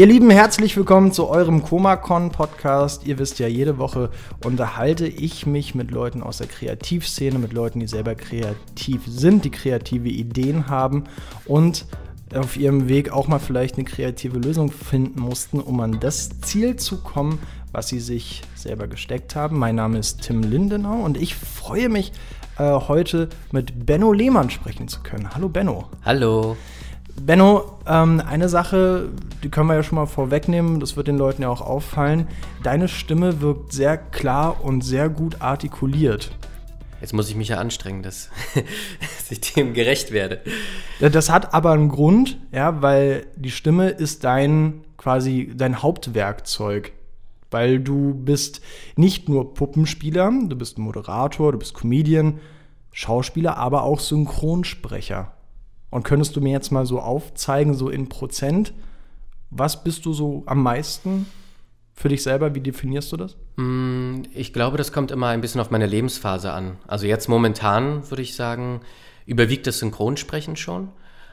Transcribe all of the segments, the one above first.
Ihr Lieben, herzlich willkommen zu eurem Comacon Podcast. Ihr wisst ja, jede Woche unterhalte ich mich mit Leuten aus der Kreativszene, mit Leuten, die selber kreativ sind, die kreative Ideen haben und auf ihrem Weg auch mal vielleicht eine kreative Lösung finden mussten, um an das Ziel zu kommen, was sie sich selber gesteckt haben. Mein Name ist Tim Lindenau und ich freue mich, äh, heute mit Benno Lehmann sprechen zu können. Hallo Benno. Hallo. Benno, ähm, eine Sache, die können wir ja schon mal vorwegnehmen, das wird den Leuten ja auch auffallen. Deine Stimme wirkt sehr klar und sehr gut artikuliert. Jetzt muss ich mich ja anstrengen, dass, dass ich dem gerecht werde. Das hat aber einen Grund, ja, weil die Stimme ist dein quasi dein Hauptwerkzeug weil du bist nicht nur Puppenspieler, du bist Moderator, du bist Comedian, Schauspieler, aber auch Synchronsprecher. Und könntest du mir jetzt mal so aufzeigen, so in Prozent, was bist du so am meisten für dich selber? Wie definierst du das? Mm, ich glaube, das kommt immer ein bisschen auf meine Lebensphase an. Also jetzt momentan würde ich sagen, überwiegt das Synchronsprechen schon.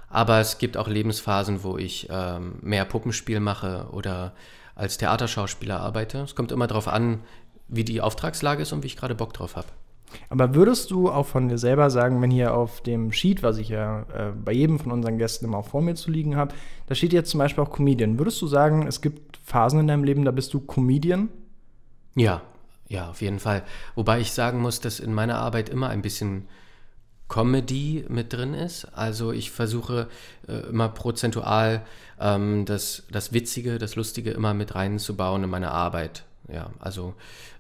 Aber es gibt auch Lebensphasen, wo ich ähm, mehr Puppenspiel mache oder als Theaterschauspieler arbeite. Es kommt immer darauf an, wie die Auftragslage ist und wie ich gerade Bock drauf habe. Aber würdest du auch von dir selber sagen, wenn hier auf dem Sheet, was ich ja äh, bei jedem von unseren Gästen immer auch vor mir zu liegen habe, da steht jetzt zum Beispiel auch Comedian. Würdest du sagen, es gibt Phasen in deinem Leben, da bist du Comedian? Ja, ja, auf jeden Fall. Wobei ich sagen muss, dass in meiner Arbeit immer ein bisschen Comedy mit drin ist. Also ich versuche äh, immer prozentual ähm, das, das Witzige, das Lustige immer mit reinzubauen in meine Arbeit ja, also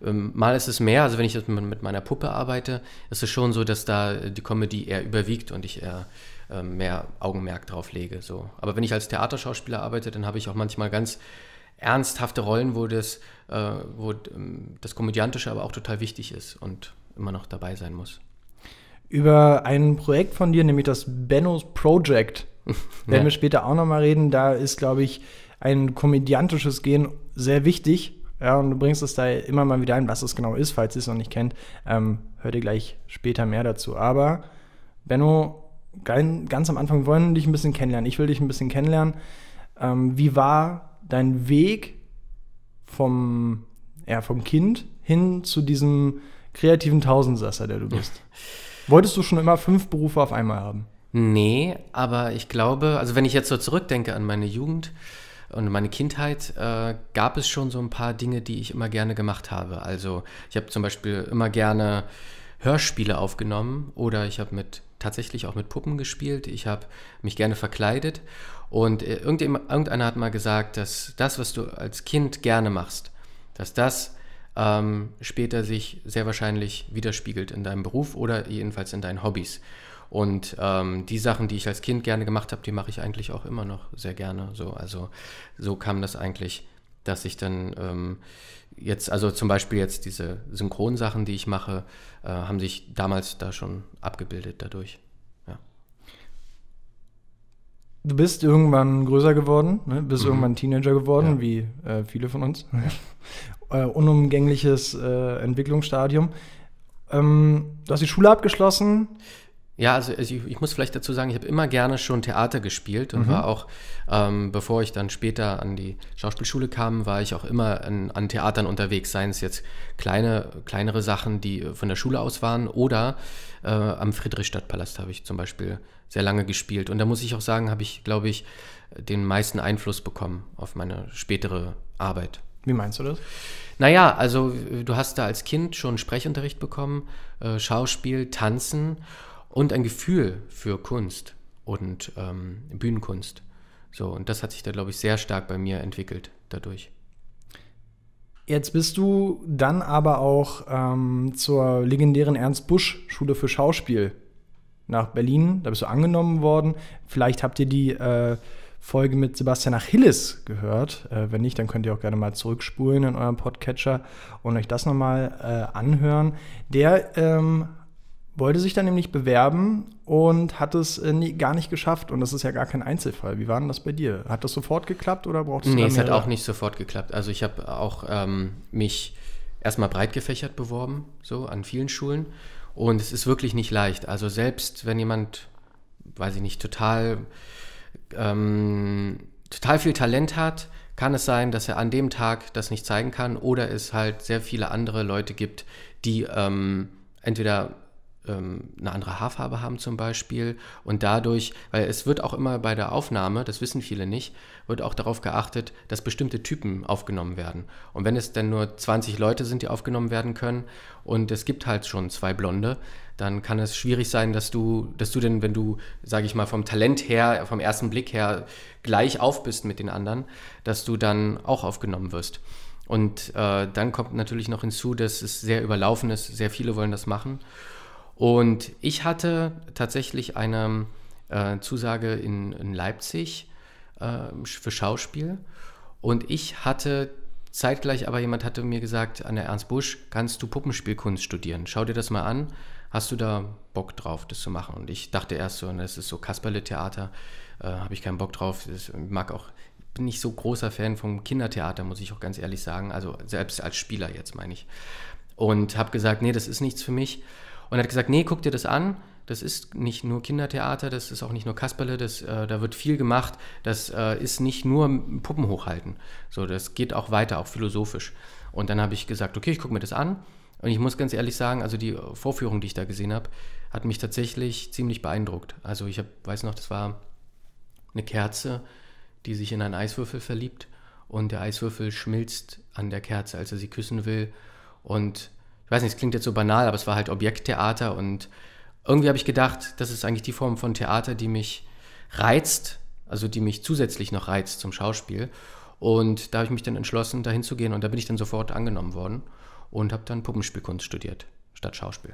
ähm, mal ist es mehr, also wenn ich jetzt mit meiner Puppe arbeite, ist es schon so, dass da die Comedy eher überwiegt und ich eher äh, mehr Augenmerk drauf lege. So. Aber wenn ich als Theaterschauspieler arbeite, dann habe ich auch manchmal ganz ernsthafte Rollen, wo das, äh, wo ähm, das Komödiantische aber auch total wichtig ist und immer noch dabei sein muss. Über ein Projekt von dir, nämlich das Benno's Project, werden ja. wir später auch nochmal reden. Da ist, glaube ich, ein komödiantisches Gehen sehr wichtig ja, und du bringst es da immer mal wieder ein, was es genau ist, falls ihr es noch nicht kennt. Ähm, hört ihr gleich später mehr dazu. Aber Benno, ganz am Anfang wollen wir dich ein bisschen kennenlernen. Ich will dich ein bisschen kennenlernen. Ähm, wie war dein Weg vom, ja, vom Kind hin zu diesem kreativen Tausendsasser, der du bist? Wolltest du schon immer fünf Berufe auf einmal haben? Nee, aber ich glaube, also wenn ich jetzt so zurückdenke an meine Jugend, und meine Kindheit äh, gab es schon so ein paar Dinge, die ich immer gerne gemacht habe. Also ich habe zum Beispiel immer gerne Hörspiele aufgenommen oder ich habe mit tatsächlich auch mit Puppen gespielt. Ich habe mich gerne verkleidet und äh, irgendeiner hat mal gesagt, dass das, was du als Kind gerne machst, dass das ähm, später sich sehr wahrscheinlich widerspiegelt in deinem Beruf oder jedenfalls in deinen Hobbys. Und ähm, die Sachen, die ich als Kind gerne gemacht habe, die mache ich eigentlich auch immer noch sehr gerne. So, also so kam das eigentlich, dass ich dann ähm, jetzt, also zum Beispiel jetzt diese Synchronsachen, die ich mache, äh, haben sich damals da schon abgebildet dadurch. Ja. Du bist irgendwann größer geworden, ne? bist mhm. irgendwann Teenager geworden, ja. wie äh, viele von uns. äh, unumgängliches äh, Entwicklungsstadium. Ähm, du hast die Schule abgeschlossen. Ja, also, also ich, ich, muss vielleicht dazu sagen, ich habe immer gerne schon Theater gespielt und mhm. war auch, ähm, bevor ich dann später an die Schauspielschule kam, war ich auch immer an, an, Theatern unterwegs, seien es jetzt kleine, kleinere Sachen, die äh, von der Schule aus waren oder äh, am Friedrichstadtpalast habe ich zum Beispiel sehr lange gespielt. Und da muss ich auch sagen, habe ich, glaube ich, den meisten Einfluss bekommen auf meine spätere Arbeit. Wie meinst du das? Naja, also äh, du hast da als Kind schon Sprechunterricht bekommen, äh, Schauspiel, Tanzen und ein Gefühl für Kunst und ähm, Bühnenkunst. So, und das hat sich da, glaube ich, sehr stark bei mir entwickelt dadurch. Jetzt bist du dann aber auch ähm, zur legendären Ernst Busch Schule für Schauspiel nach Berlin. Da bist du angenommen worden. Vielleicht habt ihr die äh, Folge mit Sebastian Achilles gehört. Äh, wenn nicht, dann könnt ihr auch gerne mal zurückspulen in eurem Podcatcher und euch das nochmal äh, anhören. Der ähm, wollte sich dann nämlich bewerben und hat es äh, nie, gar nicht geschafft. Und das ist ja gar kein Einzelfall. Wie war denn das bei dir? Hat das sofort geklappt oder brauchtest nee, du Nee, es hat auch nicht sofort geklappt. Also ich habe auch ähm, mich erstmal breit gefächert beworben, so an vielen Schulen. Und es ist wirklich nicht leicht. Also selbst wenn jemand, weiß ich nicht, total, ähm, total viel Talent hat, kann es sein, dass er an dem Tag das nicht zeigen kann oder es halt sehr viele andere Leute gibt, die ähm, entweder ähm, eine andere Haarfarbe haben zum Beispiel und dadurch, weil es wird auch immer bei der Aufnahme, das wissen viele nicht, wird auch darauf geachtet, dass bestimmte Typen aufgenommen werden. Und wenn es dann nur 20 Leute sind, die aufgenommen werden können und es gibt halt schon zwei Blonde, dann kann es schwierig sein, dass du, dass du denn, wenn du, sage ich mal, vom Talent her, vom ersten Blick her gleich auf bist mit den anderen, dass du dann auch aufgenommen wirst. Und äh, dann kommt natürlich noch hinzu, dass es sehr überlaufen ist, sehr viele wollen das machen. Und ich hatte tatsächlich eine äh, Zusage in, in Leipzig äh, für Schauspiel. Und ich hatte zeitgleich aber jemand hatte mir gesagt, an der Ernst Busch, kannst du Puppenspielkunst studieren? Schau dir das mal an. Hast du da Bock drauf, das zu machen? Und ich dachte erst so, das ist so Kasperle-Theater, äh, habe ich keinen Bock drauf. Ich mag auch, bin nicht so großer Fan vom Kindertheater, muss ich auch ganz ehrlich sagen. Also selbst als Spieler jetzt meine ich. Und habe gesagt, nee, das ist nichts für mich. Und er hat gesagt, nee, guck dir das an. Das ist nicht nur Kindertheater, das ist auch nicht nur Kasperle, das, äh, da wird viel gemacht. Das äh, ist nicht nur Puppen hochhalten. So, das geht auch weiter, auch philosophisch. Und dann habe ich gesagt, okay, ich gucke mir das an. Und ich muss ganz ehrlich sagen, also die Vorführung, die ich da gesehen habe, hat mich tatsächlich ziemlich beeindruckt. Also ich hab, weiß noch, das war eine Kerze, die sich in einen Eiswürfel verliebt und der Eiswürfel schmilzt an der Kerze, als er sie küssen will. Und ich weiß nicht, es klingt jetzt so banal, aber es war halt Objekttheater und irgendwie habe ich gedacht, das ist eigentlich die Form von Theater, die mich reizt, also die mich zusätzlich noch reizt zum Schauspiel. Und da habe ich mich dann entschlossen, dahin zu gehen und da bin ich dann sofort angenommen worden und habe dann Puppenspielkunst studiert statt Schauspiel.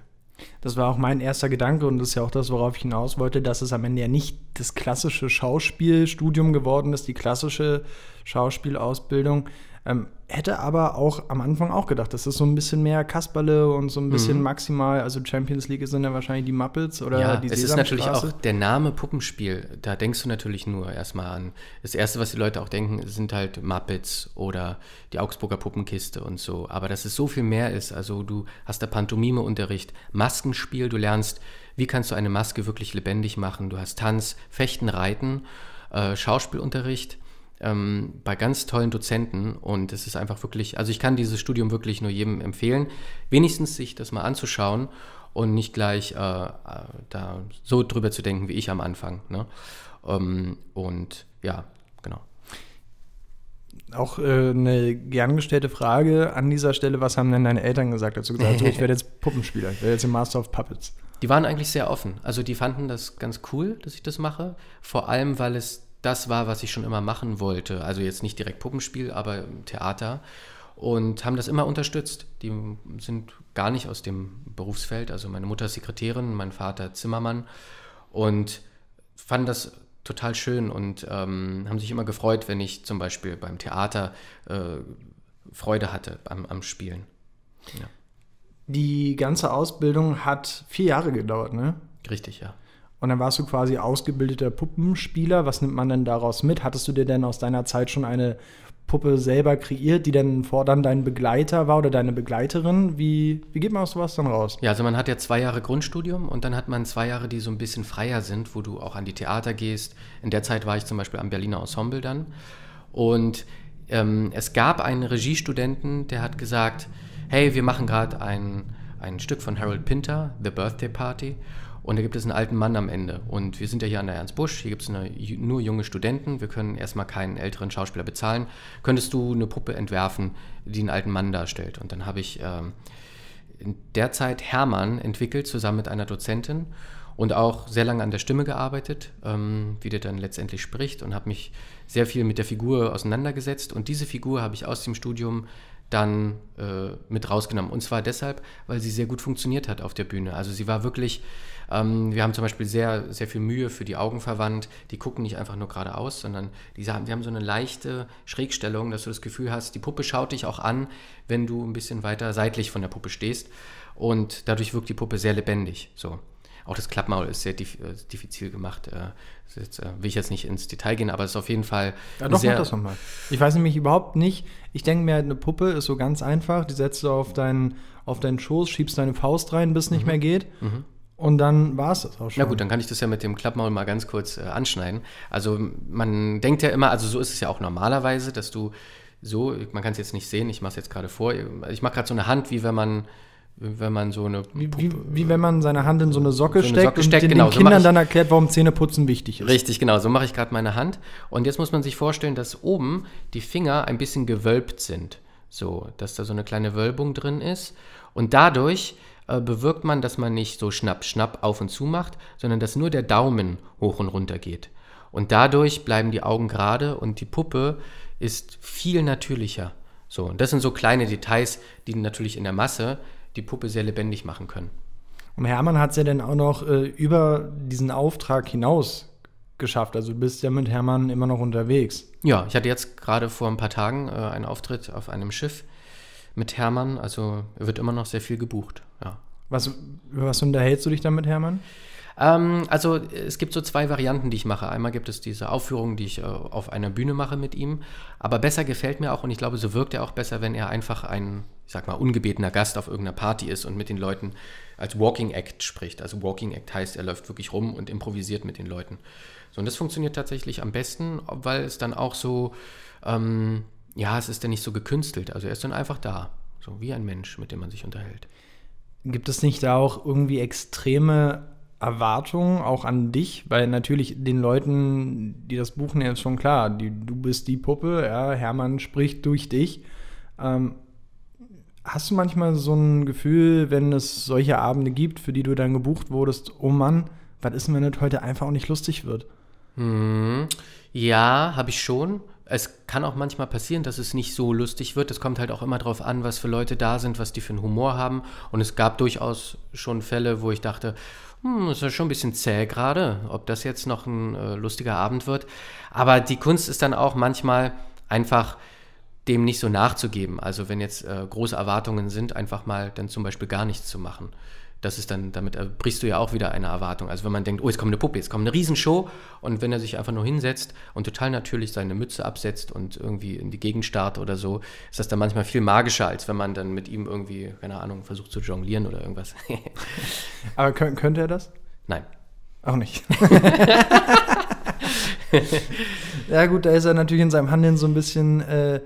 Das war auch mein erster Gedanke und das ist ja auch das, worauf ich hinaus wollte, dass es am Ende ja nicht das klassische Schauspielstudium geworden ist, die klassische Schauspielausbildung, ähm, hätte aber auch am Anfang auch gedacht, das ist so ein bisschen mehr Kasperle und so ein bisschen mhm. maximal, also Champions League sind ja wahrscheinlich die Muppets oder ja, die Es ist natürlich auch der Name Puppenspiel, da denkst du natürlich nur erstmal an. Das erste, was die Leute auch denken, sind halt Muppets oder die Augsburger Puppenkiste und so. Aber dass es so viel mehr ist, also du hast da Pantomime-Unterricht, Maskenspiel, du lernst, wie kannst du eine Maske wirklich lebendig machen, du hast Tanz, Fechten, Reiten, äh, Schauspielunterricht ähm, bei ganz tollen Dozenten und es ist einfach wirklich, also ich kann dieses Studium wirklich nur jedem empfehlen, wenigstens sich das mal anzuschauen und nicht gleich äh, äh, da so drüber zu denken wie ich am Anfang. Ne? Ähm, und ja, genau. Auch äh, eine gern gestellte Frage an dieser Stelle: Was haben denn deine Eltern gesagt? Dazu gesagt, so, oh, ich werde jetzt Puppenspieler, ich werde jetzt im Master of Puppets. Die waren eigentlich sehr offen. Also die fanden das ganz cool, dass ich das mache. Vor allem, weil es das war, was ich schon immer machen wollte. Also jetzt nicht direkt Puppenspiel, aber Theater. Und haben das immer unterstützt. Die sind gar nicht aus dem Berufsfeld. Also meine Mutter Sekretärin, mein Vater Zimmermann. Und fanden das total schön und ähm, haben sich immer gefreut, wenn ich zum Beispiel beim Theater äh, Freude hatte am, am Spielen. Ja. Die ganze Ausbildung hat vier Jahre gedauert, ne? Richtig, ja. Und dann warst du quasi ausgebildeter Puppenspieler. Was nimmt man denn daraus mit? Hattest du dir denn aus deiner Zeit schon eine Puppe selber kreiert, die dann fortan dein Begleiter war oder deine Begleiterin. Wie, wie geht man aus sowas dann raus? Ja, also man hat ja zwei Jahre Grundstudium und dann hat man zwei Jahre, die so ein bisschen freier sind, wo du auch an die Theater gehst. In der Zeit war ich zum Beispiel am Berliner Ensemble dann. Und ähm, es gab einen Regiestudenten, der hat gesagt, hey, wir machen gerade ein, ein Stück von Harold Pinter, The Birthday Party. Und da gibt es einen alten Mann am Ende. Und wir sind ja hier an der Ernst Busch, hier gibt es nur junge Studenten, wir können erstmal keinen älteren Schauspieler bezahlen. Könntest du eine Puppe entwerfen, die einen alten Mann darstellt? Und dann habe ich ähm, derzeit Hermann entwickelt, zusammen mit einer Dozentin und auch sehr lange an der Stimme gearbeitet, ähm, wie der dann letztendlich spricht und habe mich sehr viel mit der Figur auseinandergesetzt. Und diese Figur habe ich aus dem Studium dann äh, mit rausgenommen. Und zwar deshalb, weil sie sehr gut funktioniert hat auf der Bühne. Also sie war wirklich ähm, wir haben zum Beispiel sehr, sehr viel Mühe für die Augen verwandt. Die gucken nicht einfach nur geradeaus, sondern die haben, die haben so eine leichte Schrägstellung, dass du das Gefühl hast, die Puppe schaut dich auch an, wenn du ein bisschen weiter seitlich von der Puppe stehst. Und dadurch wirkt die Puppe sehr lebendig. So. Auch das Klappmaul ist sehr dif äh, diffizil gemacht. Äh, jetzt, äh, will ich jetzt nicht ins Detail gehen, aber es ist auf jeden Fall. Ja, doch, sehr mach das nochmal. Ich weiß nämlich überhaupt nicht. Ich denke mir, halt, eine Puppe ist so ganz einfach. Die setzt du auf deinen, auf deinen Schoß, schiebst deine Faust rein, bis es mhm. nicht mehr geht. Mhm. Und dann war es das auch schon. Na gut, dann kann ich das ja mit dem Klappmaul mal ganz kurz äh, anschneiden. Also man denkt ja immer, also so ist es ja auch normalerweise, dass du so, man kann es jetzt nicht sehen, ich mache es jetzt gerade vor, ich mache gerade so eine Hand, wie wenn man wenn man so eine wie, wie, wie, wenn man seine Hand in so eine Socke, so eine steckt, Socke und den, genau, den Kindern so dann erklärt, warum Zähneputzen wichtig ist. Richtig, genau, so mache ich gerade meine Hand und jetzt muss man sich vorstellen, dass oben die Finger ein bisschen gewölbt sind, so, dass da so eine kleine Wölbung drin ist und dadurch äh, bewirkt man, dass man nicht so schnapp, schnapp auf und zu macht, sondern dass nur der Daumen hoch und runter geht. Und dadurch bleiben die Augen gerade und die Puppe ist viel natürlicher. So, und das sind so kleine Details, die natürlich in der Masse die Puppe sehr lebendig machen können. Und Hermann hat es ja dann auch noch äh, über diesen Auftrag hinaus geschafft. Also du bist ja mit Hermann immer noch unterwegs. Ja, ich hatte jetzt gerade vor ein paar Tagen äh, einen Auftritt auf einem Schiff mit Hermann. Also wird immer noch sehr viel gebucht. Ja. Was, über was unterhältst du dich dann mit Hermann? Ähm, also es gibt so zwei Varianten, die ich mache. Einmal gibt es diese Aufführung, die ich äh, auf einer Bühne mache mit ihm. Aber besser gefällt mir auch und ich glaube, so wirkt er auch besser, wenn er einfach ein, ich sag mal, ungebetener Gast auf irgendeiner Party ist und mit den Leuten als Walking Act spricht. Also Walking Act heißt, er läuft wirklich rum und improvisiert mit den Leuten. So, und das funktioniert tatsächlich am besten, weil es dann auch so, ähm, ja, es ist ja nicht so gekünstelt. Also er ist dann einfach da, so wie ein Mensch, mit dem man sich unterhält. Gibt es nicht da auch irgendwie extreme Erwartungen auch an dich? Weil natürlich den Leuten, die das buchen, ist schon klar, die, du bist die Puppe, ja, Hermann spricht durch dich. Ähm, hast du manchmal so ein Gefühl, wenn es solche Abende gibt, für die du dann gebucht wurdest, oh Mann, was ist denn, wenn das heute einfach auch nicht lustig wird? Hm. Ja, habe ich schon es kann auch manchmal passieren, dass es nicht so lustig wird. Es kommt halt auch immer darauf an, was für Leute da sind, was die für einen Humor haben. Und es gab durchaus schon Fälle, wo ich dachte, hm, ist schon ein bisschen zäh gerade, ob das jetzt noch ein äh, lustiger Abend wird. Aber die Kunst ist dann auch manchmal einfach dem nicht so nachzugeben. Also wenn jetzt äh, große Erwartungen sind, einfach mal dann zum Beispiel gar nichts zu machen das ist dann, damit brichst du ja auch wieder eine Erwartung. Also wenn man denkt, oh, jetzt kommt eine Puppe, jetzt kommt eine Riesenshow und wenn er sich einfach nur hinsetzt und total natürlich seine Mütze absetzt und irgendwie in die Gegend starrt oder so, ist das dann manchmal viel magischer, als wenn man dann mit ihm irgendwie, keine Ahnung, versucht zu jonglieren oder irgendwas. Aber könnte er das? Nein. Auch nicht. ja gut, da ist er natürlich in seinem Handeln so ein bisschen äh,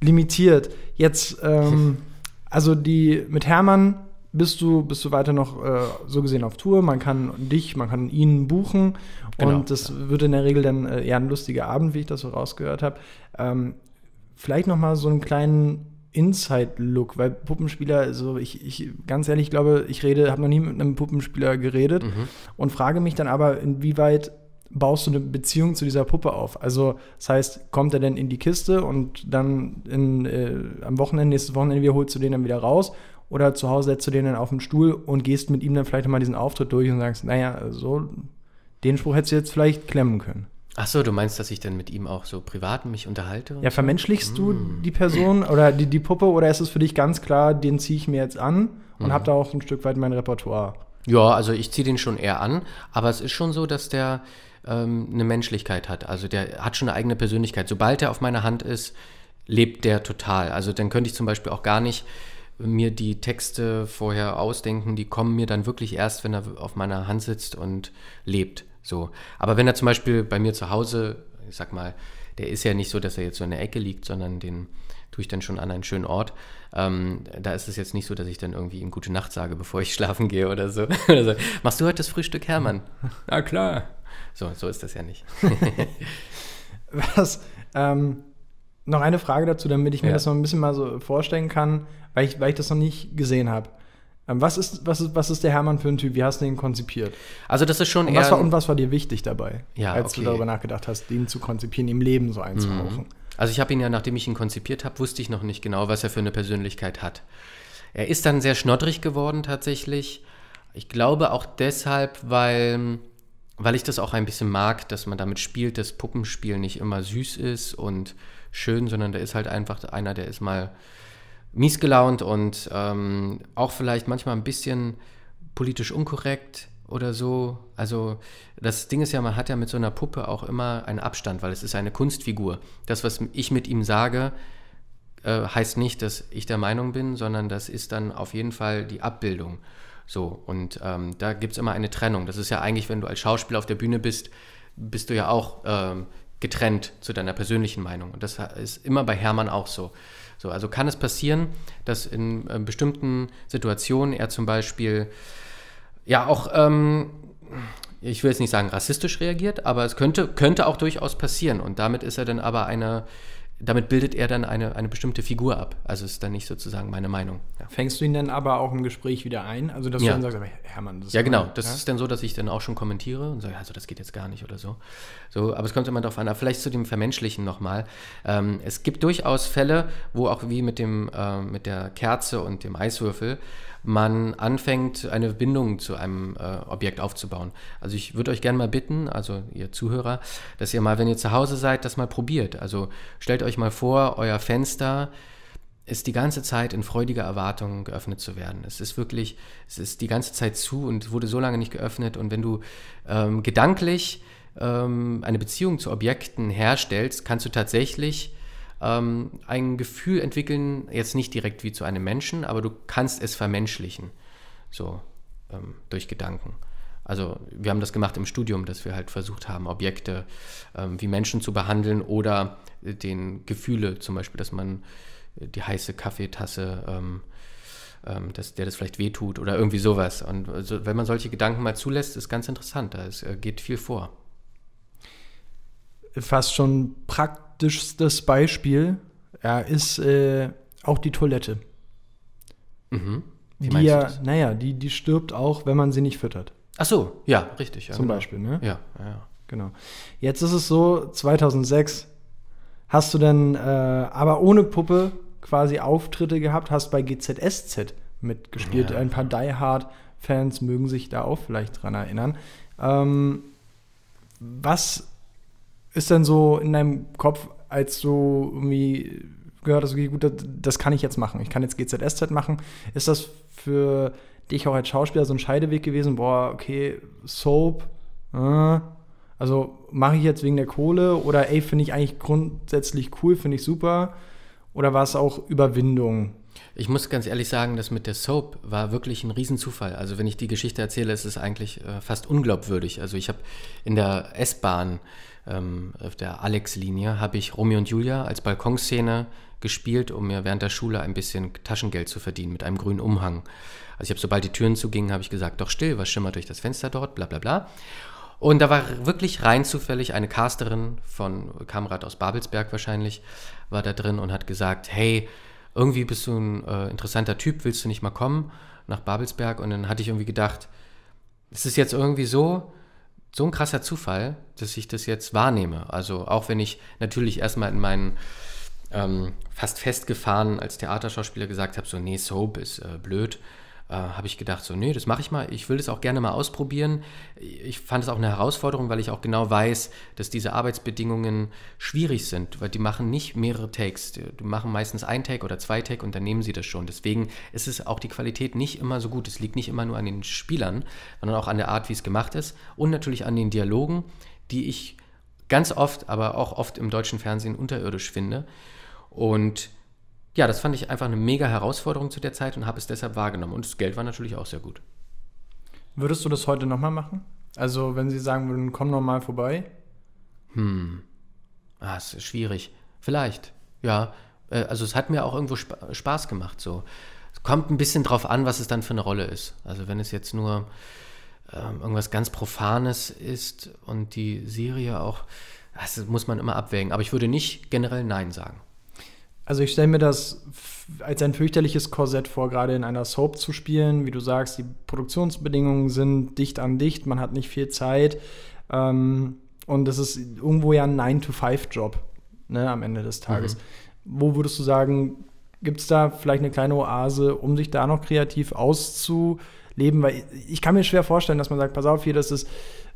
limitiert. Jetzt, ähm, also die mit Hermann bist du, bist du weiter noch äh, so gesehen auf Tour. Man kann dich, man kann ihn buchen. Genau, und das ja. wird in der Regel dann äh, eher ein lustiger Abend, wie ich das so rausgehört habe. Ähm, vielleicht noch mal so einen kleinen Inside-Look, weil Puppenspieler, also ich, ich ganz ehrlich glaube, ich rede, habe noch nie mit einem Puppenspieler geredet mhm. und frage mich dann aber, inwieweit baust du eine Beziehung zu dieser Puppe auf? Also, das heißt, kommt er denn in die Kiste und dann in, äh, am Wochenende, nächstes Wochenende, wieder holst du den dann wieder raus oder zu Hause setzt du den dann auf den Stuhl und gehst mit ihm dann vielleicht mal diesen Auftritt durch und sagst, naja, so, den Spruch hättest du jetzt vielleicht klemmen können. Ach so, du meinst, dass ich dann mit ihm auch so privat mich unterhalte? Ja, vermenschlichst so? du mm. die Person oder die, die Puppe oder ist es für dich ganz klar, den ziehe ich mir jetzt an und mm. habe da auch ein Stück weit mein Repertoire? Ja, also ich ziehe den schon eher an, aber es ist schon so, dass der ähm, eine Menschlichkeit hat. Also der hat schon eine eigene Persönlichkeit. Sobald er auf meiner Hand ist, lebt der total. Also dann könnte ich zum Beispiel auch gar nicht mir die Texte vorher ausdenken, die kommen mir dann wirklich erst, wenn er auf meiner Hand sitzt und lebt. So. Aber wenn er zum Beispiel bei mir zu Hause, ich sag mal, der ist ja nicht so, dass er jetzt so in der Ecke liegt, sondern den tue ich dann schon an einen schönen Ort. Ähm, da ist es jetzt nicht so, dass ich dann irgendwie ihm gute Nacht sage, bevor ich schlafen gehe oder so. also, machst du heute das Frühstück, Hermann? Na ah, klar. So, so ist das ja nicht. Was, ähm, noch eine Frage dazu, damit ich mir ja. das noch ein bisschen mal so vorstellen kann, weil ich, weil ich das noch nicht gesehen habe. Ähm, was ist, was, ist, was ist der Hermann für ein Typ? Wie hast du ihn konzipiert? Also, das ist schon und was eher. War, und was war dir wichtig dabei, ja, als okay. du darüber nachgedacht hast, ihn zu konzipieren, im Leben so einzuhauchen? Mhm. Also, ich habe ihn ja, nachdem ich ihn konzipiert habe, wusste ich noch nicht genau, was er für eine Persönlichkeit hat. Er ist dann sehr schnoddrig geworden, tatsächlich. Ich glaube auch deshalb, weil, weil ich das auch ein bisschen mag, dass man damit spielt, dass Puppenspiel nicht immer süß ist und schön, sondern der ist halt einfach einer, der ist mal mies gelaunt und ähm, auch vielleicht manchmal ein bisschen politisch unkorrekt oder so. Also das Ding ist ja, man hat ja mit so einer Puppe auch immer einen Abstand, weil es ist eine Kunstfigur. Das, was ich mit ihm sage, äh, heißt nicht, dass ich der Meinung bin, sondern das ist dann auf jeden Fall die Abbildung. So, und ähm, da gibt es immer eine Trennung. Das ist ja eigentlich, wenn du als Schauspieler auf der Bühne bist, bist du ja auch ähm, getrennt zu deiner persönlichen Meinung. Und das ist immer bei Hermann auch so. so also kann es passieren, dass in äh, bestimmten Situationen er zum Beispiel ja auch, ähm, ich will jetzt nicht sagen rassistisch reagiert, aber es könnte, könnte auch durchaus passieren. Und damit ist er dann aber eine damit bildet er dann eine, eine bestimmte Figur ab. Also ist dann nicht sozusagen meine Meinung. Ja. Fängst du ihn dann aber auch im Gespräch wieder ein? Also dass ja. du dann sagst, aber Hermann, das ist Ja, genau. Das ja? ist dann so, dass ich dann auch schon kommentiere und sage, also das geht jetzt gar nicht oder so. so aber es kommt immer darauf an. vielleicht zu dem Vermenschlichen nochmal. Ähm, es gibt durchaus Fälle, wo auch wie mit, dem, äh, mit der Kerze und dem Eiswürfel, man anfängt, eine Bindung zu einem äh, Objekt aufzubauen. Also ich würde euch gerne mal bitten, also ihr Zuhörer, dass ihr mal, wenn ihr zu Hause seid, das mal probiert. Also stellt euch mal vor, euer Fenster ist die ganze Zeit in freudiger Erwartung geöffnet zu werden. Es ist wirklich, es ist die ganze Zeit zu und wurde so lange nicht geöffnet. Und wenn du ähm, gedanklich ähm, eine Beziehung zu Objekten herstellst, kannst du tatsächlich ähm, ein Gefühl entwickeln, jetzt nicht direkt wie zu einem Menschen, aber du kannst es vermenschlichen, so ähm, durch Gedanken. Also wir haben das gemacht im Studium, dass wir halt versucht haben, Objekte ähm, wie Menschen zu behandeln oder äh, den Gefühle zum Beispiel, dass man äh, die heiße Kaffeetasse, ähm, ähm, dass der das vielleicht wehtut oder irgendwie sowas. Und also, wenn man solche Gedanken mal zulässt, ist ganz interessant. Da ist, äh, geht viel vor fast schon praktischstes Beispiel ja, ist äh, auch die Toilette. Mhm. Wie die ja, naja, die, die stirbt auch, wenn man sie nicht füttert. Ach so, ja, richtig. Ja, Zum genau. Beispiel, ne? Ja, ja, ja. Genau. Jetzt ist es so, 2006 hast du dann äh, aber ohne Puppe quasi Auftritte gehabt, hast bei GZSZ mitgespielt. Ja. Ein paar Die Hard Fans mögen sich da auch vielleicht dran erinnern. Ähm, was ist denn so in deinem Kopf, als du irgendwie gehört hast, okay, gut, das, das kann ich jetzt machen, ich kann jetzt GZSZ machen, ist das für dich auch als Schauspieler so ein Scheideweg gewesen? Boah, okay, Soap, äh, also mache ich jetzt wegen der Kohle oder ey, finde ich eigentlich grundsätzlich cool, finde ich super? Oder war es auch Überwindung? Ich muss ganz ehrlich sagen, das mit der Soap war wirklich ein Riesenzufall. Also wenn ich die Geschichte erzähle, ist es eigentlich äh, fast unglaubwürdig. Also ich habe in der S-Bahn ähm, auf der Alex-Linie habe ich Romeo und Julia als Balkonszene gespielt, um mir während der Schule ein bisschen Taschengeld zu verdienen mit einem grünen Umhang. Also ich habe, sobald die Türen zugingen, habe ich gesagt, doch still, was schimmert durch das Fenster dort, bla bla bla. Und da war wirklich rein zufällig eine Casterin von Kamerad aus Babelsberg wahrscheinlich, war da drin und hat gesagt, hey, irgendwie bist du ein äh, interessanter Typ, willst du nicht mal kommen nach Babelsberg? Und dann hatte ich irgendwie gedacht, es ist jetzt irgendwie so, so ein krasser Zufall, dass ich das jetzt wahrnehme. Also auch wenn ich natürlich erstmal in meinen ähm, fast festgefahren als Theaterschauspieler gesagt habe, so nee, Soap ist äh, blöd äh, habe ich gedacht, so, nee, das mache ich mal. Ich will das auch gerne mal ausprobieren. Ich fand es auch eine Herausforderung, weil ich auch genau weiß, dass diese Arbeitsbedingungen schwierig sind, weil die machen nicht mehrere Takes. Die, die machen meistens ein Take oder zwei Take und dann nehmen sie das schon. Deswegen ist es auch die Qualität nicht immer so gut. Es liegt nicht immer nur an den Spielern, sondern auch an der Art, wie es gemacht ist und natürlich an den Dialogen, die ich ganz oft, aber auch oft im deutschen Fernsehen unterirdisch finde. Und ja, das fand ich einfach eine mega Herausforderung zu der Zeit und habe es deshalb wahrgenommen. Und das Geld war natürlich auch sehr gut. Würdest du das heute nochmal machen? Also, wenn sie sagen würden, komm nochmal vorbei? Hm. Ah, es ist schwierig. Vielleicht. Ja. Äh, also, es hat mir auch irgendwo Spaß gemacht. So. Es kommt ein bisschen drauf an, was es dann für eine Rolle ist. Also, wenn es jetzt nur ähm, irgendwas ganz Profanes ist und die Serie auch, das muss man immer abwägen. Aber ich würde nicht generell Nein sagen. Also ich stelle mir das als ein fürchterliches Korsett vor, gerade in einer Soap zu spielen. Wie du sagst, die Produktionsbedingungen sind dicht an dicht, man hat nicht viel Zeit. Ähm, und das ist irgendwo ja ein 9-to-5-Job ne, am Ende des Tages. Mhm. Wo würdest du sagen, gibt es da vielleicht eine kleine Oase, um sich da noch kreativ auszuleben? Weil ich kann mir schwer vorstellen, dass man sagt, pass auf, hier, das ist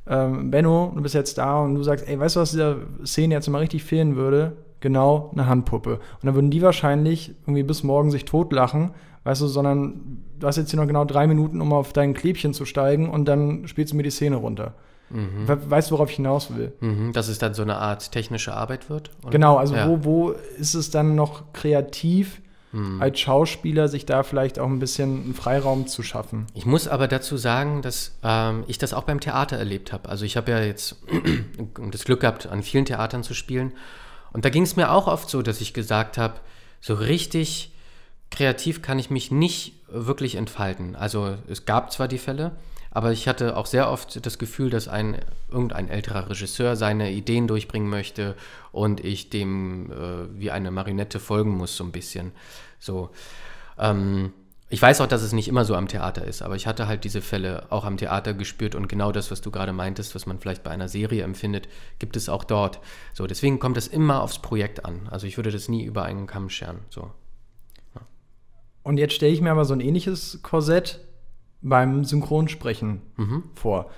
ähm, Benno, du bist jetzt da und du sagst, ey, weißt du, was dieser Szene jetzt mal richtig fehlen würde? genau eine Handpuppe. Und dann würden die wahrscheinlich irgendwie bis morgen sich totlachen, weißt du, sondern du hast jetzt hier noch genau drei Minuten, um auf dein Klebchen zu steigen und dann spielst du mir die Szene runter. Mhm. Weißt du, worauf ich hinaus will? Mhm, dass es dann so eine Art technische Arbeit wird? Oder? Genau, also ja. wo, wo ist es dann noch kreativ, mhm. als Schauspieler sich da vielleicht auch ein bisschen einen Freiraum zu schaffen? Ich muss aber dazu sagen, dass ähm, ich das auch beim Theater erlebt habe. Also ich habe ja jetzt das Glück gehabt, an vielen Theatern zu spielen. Und da ging es mir auch oft so, dass ich gesagt habe, so richtig kreativ kann ich mich nicht wirklich entfalten. Also es gab zwar die Fälle, aber ich hatte auch sehr oft das Gefühl, dass ein irgendein älterer Regisseur seine Ideen durchbringen möchte und ich dem äh, wie eine Marionette folgen muss so ein bisschen. So ähm, ich weiß auch, dass es nicht immer so am Theater ist, aber ich hatte halt diese Fälle auch am Theater gespürt und genau das, was du gerade meintest, was man vielleicht bei einer Serie empfindet, gibt es auch dort. So, deswegen kommt das immer aufs Projekt an. Also ich würde das nie über einen Kamm scheren. So. Ja. Und jetzt stelle ich mir aber so ein ähnliches Korsett beim Synchronsprechen mhm. vor.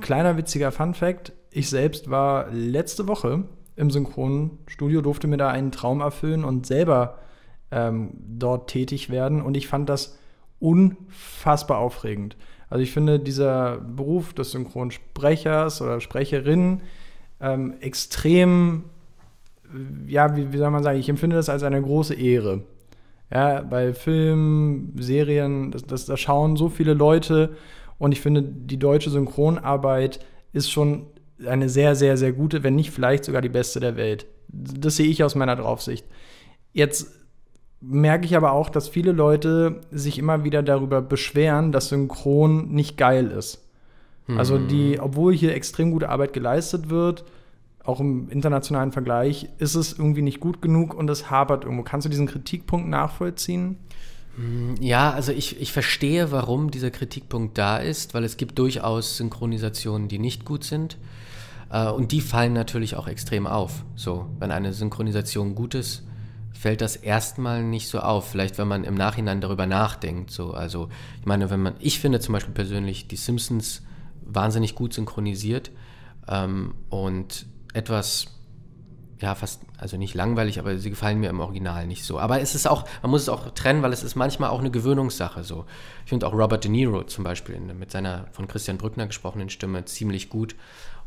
Kleiner witziger Fun Fact: Ich selbst war letzte Woche im Synchronstudio, durfte mir da einen Traum erfüllen und selber ähm, dort tätig werden. Und ich fand das unfassbar aufregend. Also ich finde, dieser Beruf des Synchronsprechers oder Sprecherin ähm, extrem, ja, wie, wie soll man sagen, ich empfinde das als eine große Ehre. Ja, bei Filmen, Serien, das, das, das schauen so viele Leute und ich finde, die deutsche Synchronarbeit ist schon eine sehr, sehr, sehr gute, wenn nicht vielleicht sogar die beste der Welt. Das sehe ich aus meiner Draufsicht. Jetzt merke ich aber auch, dass viele Leute sich immer wieder darüber beschweren, dass Synchron nicht geil ist. Mhm. Also hm. die, obwohl hier extrem gute Arbeit geleistet wird, auch im internationalen Vergleich, ist es irgendwie nicht gut genug und es hapert irgendwo. Kannst du diesen Kritikpunkt nachvollziehen? Hm, ja, also ich, ich verstehe, warum dieser Kritikpunkt da ist, weil es gibt durchaus Synchronisationen, die nicht gut sind. Äh, und die fallen natürlich auch extrem auf. So, wenn eine Synchronisation gut ist, fällt das erstmal nicht so auf. Vielleicht, wenn man im Nachhinein darüber nachdenkt. So, also ich meine, wenn man, ich finde zum Beispiel persönlich die Simpsons wahnsinnig gut synchronisiert ähm, und etwas, ja, fast, also nicht langweilig, aber sie gefallen mir im Original nicht so. Aber es ist auch, man muss es auch trennen, weil es ist manchmal auch eine Gewöhnungssache so. Ich finde auch Robert De Niro zum Beispiel in, mit seiner von Christian Brückner gesprochenen Stimme ziemlich gut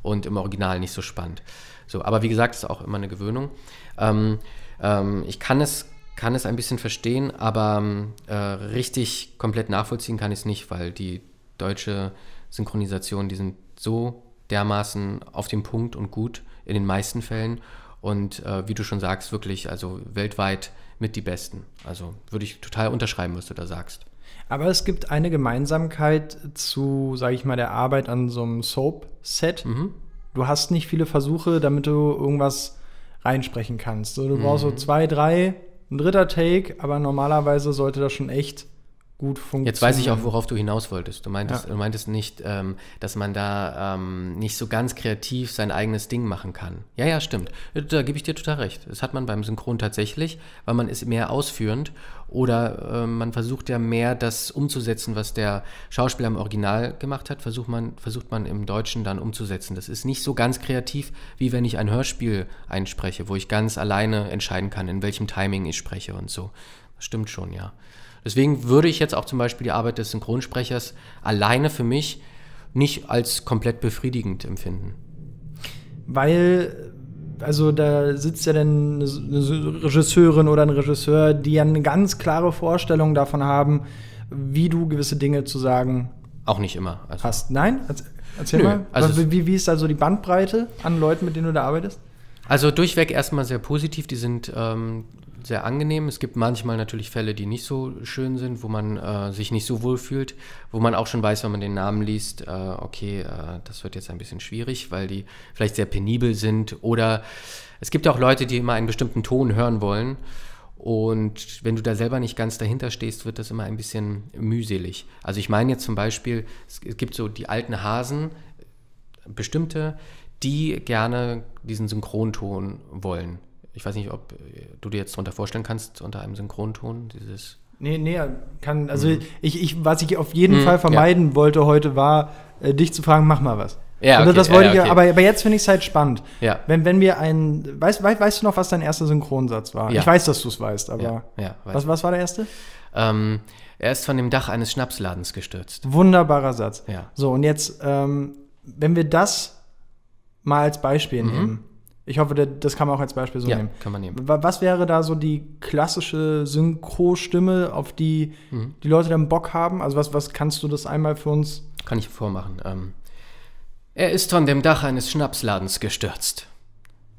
und im Original nicht so spannend. So, aber wie gesagt, es ist auch immer eine Gewöhnung. Ähm, ähm, ich kann es, kann es ein bisschen verstehen, aber ähm, äh, richtig komplett nachvollziehen kann ich es nicht, weil die deutsche Synchronisation, die sind so dermaßen auf dem Punkt und gut in den meisten Fällen. Und äh, wie du schon sagst, wirklich, also weltweit mit die Besten. Also würde ich total unterschreiben, was du da sagst. Aber es gibt eine Gemeinsamkeit zu, sage ich mal, der Arbeit an so einem Soap-Set. Mhm. Du hast nicht viele Versuche, damit du irgendwas reinsprechen kannst. So, du brauchst so mhm. zwei, drei, ein dritter Take, aber normalerweise sollte das schon echt gut funktionieren. Jetzt weiß ich auch, worauf du hinaus wolltest. Du meintest, ja. du meintest nicht, ähm, dass man da ähm, nicht so ganz kreativ sein eigenes Ding machen kann. Ja, ja, stimmt. Da gebe ich dir total recht. Das hat man beim Synchron tatsächlich, weil man ist mehr ausführend oder äh, man versucht ja mehr das umzusetzen, was der Schauspieler im Original gemacht hat, versucht man, versucht man im Deutschen dann umzusetzen. Das ist nicht so ganz kreativ, wie wenn ich ein Hörspiel einspreche, wo ich ganz alleine entscheiden kann, in welchem Timing ich spreche und so. Stimmt schon, ja. Deswegen würde ich jetzt auch zum Beispiel die Arbeit des Synchronsprechers alleine für mich nicht als komplett befriedigend empfinden. Weil, also da sitzt ja dann eine Regisseurin oder ein Regisseur, die ja eine ganz klare Vorstellung davon haben, wie du gewisse Dinge zu sagen. Auch nicht immer. Also. Hast. Nein? Erzähl Nö, mal. Also wie, wie ist also die Bandbreite an Leuten, mit denen du da arbeitest? Also durchweg erstmal sehr positiv. Die sind ähm, sehr angenehm. Es gibt manchmal natürlich Fälle, die nicht so schön sind, wo man äh, sich nicht so wohl fühlt, wo man auch schon weiß, wenn man den Namen liest, äh, okay, äh, das wird jetzt ein bisschen schwierig, weil die vielleicht sehr penibel sind. Oder es gibt auch Leute, die immer einen bestimmten Ton hören wollen. Und wenn du da selber nicht ganz dahinter stehst, wird das immer ein bisschen mühselig. Also ich meine jetzt zum Beispiel, es gibt so die alten Hasen, bestimmte, die gerne diesen Synchronton wollen ich weiß nicht, ob äh, du dir jetzt darunter vorstellen kannst, unter einem Synchronton, dieses. Nee, nee, kann, mhm. also mhm. ich, ich, was ich auf jeden mhm, Fall vermeiden ja. wollte heute war, äh, dich zu fragen, mach mal was. Ja, also okay, das wollte ja, okay. ich, aber, aber jetzt finde ich es halt spannend. Ja. Wenn, wenn wir ein, weißt, weißt, weißt du noch, was dein erster Synchronsatz war? Ja. Ich weiß, dass du es weißt, aber ja, ja, weiß was, was war der erste? Ähm, er ist von dem Dach eines Schnapsladens gestürzt. Wunderbarer Satz. Ja. So, und jetzt, ähm, wenn wir das mal als Beispiel mhm. nehmen, ich hoffe, das kann man auch als Beispiel so ja, nehmen. Kann man nehmen. Was wäre da so die klassische Synchro-Stimme, auf die mhm. die Leute dann Bock haben? Also was, was kannst du das einmal für uns? Kann ich vormachen. Ähm, er ist von dem Dach eines Schnapsladens gestürzt.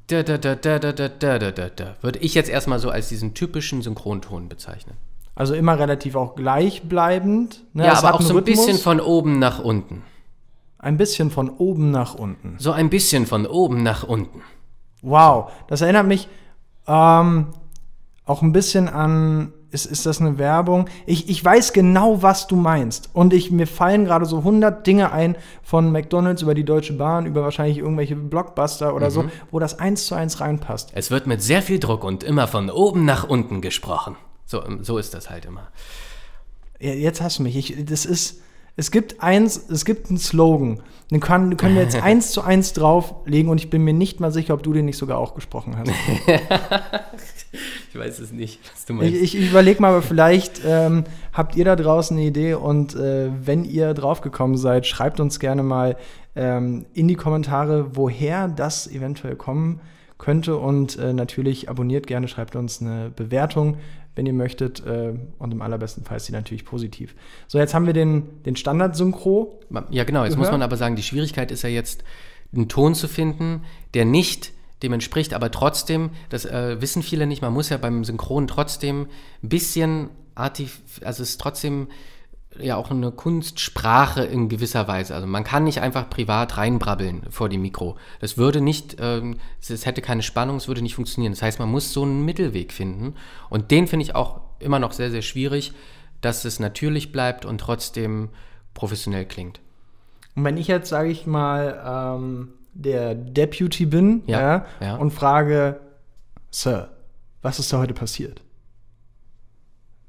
Da, da, da, da, da, da, da, da, da. Würde ich jetzt erstmal so als diesen typischen Synchronton bezeichnen. Also immer relativ auch gleichbleibend. Ne? Ja, es aber auch so ein Rhythmus. bisschen von oben nach unten. Ein bisschen von oben nach unten. So ein bisschen von oben nach unten. Wow, das erinnert mich ähm, auch ein bisschen an, ist, ist das eine Werbung? Ich, ich weiß genau, was du meinst. Und ich, mir fallen gerade so 100 Dinge ein von McDonalds über die Deutsche Bahn, über wahrscheinlich irgendwelche Blockbuster oder mhm. so, wo das eins zu eins reinpasst. Es wird mit sehr viel Druck und immer von oben nach unten gesprochen. So, so ist das halt immer. Jetzt hast du mich. Ich, das ist es gibt eins, es gibt einen Slogan. Den können, können wir jetzt eins zu eins drauflegen und ich bin mir nicht mal sicher, ob du den nicht sogar auch gesprochen hast. ich weiß es nicht, was du meinst. Ich, ich überlege mal, aber vielleicht ähm, habt ihr da draußen eine Idee und äh, wenn ihr draufgekommen seid, schreibt uns gerne mal ähm, in die Kommentare, woher das eventuell kommen könnte und äh, natürlich abonniert gerne, schreibt uns eine Bewertung wenn ihr möchtet. Äh, und im allerbesten Fall ist sie natürlich positiv. So, jetzt haben wir den, den Standard-Synchro. Ja, genau. Jetzt gehört. muss man aber sagen, die Schwierigkeit ist ja jetzt, einen Ton zu finden, der nicht dem entspricht, aber trotzdem, das äh, wissen viele nicht, man muss ja beim Synchron trotzdem ein bisschen artif, also es ist trotzdem ja auch eine Kunstsprache in gewisser Weise. Also man kann nicht einfach privat reinbrabbeln vor dem Mikro. Das würde nicht, ähm, es hätte keine Spannung, es würde nicht funktionieren. Das heißt, man muss so einen Mittelweg finden. Und den finde ich auch immer noch sehr, sehr schwierig, dass es natürlich bleibt und trotzdem professionell klingt. Und wenn ich jetzt, sage ich mal, ähm, der Deputy bin ja, ja, ja. und frage, Sir, was ist da heute passiert?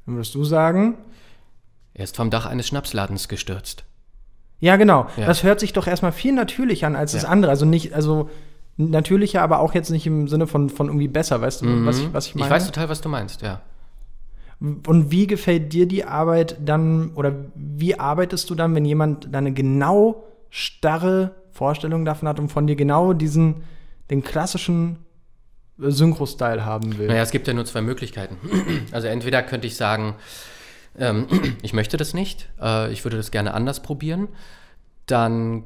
Dann würdest du sagen, er ist vom Dach eines Schnapsladens gestürzt. Ja, genau. Ja. Das hört sich doch erstmal viel natürlicher an als ja. das andere. Also nicht, also natürlicher, aber auch jetzt nicht im Sinne von, von irgendwie besser, weißt du, mhm. was, ich, was ich meine? Ich weiß total, was du meinst, ja. Und wie gefällt dir die Arbeit dann, oder wie arbeitest du dann, wenn jemand deine genau starre Vorstellung davon hat und von dir genau diesen, den klassischen Synchro-Style haben will? Naja, es gibt ja nur zwei Möglichkeiten. Also entweder könnte ich sagen, ähm, ich möchte das nicht, äh, ich würde das gerne anders probieren, dann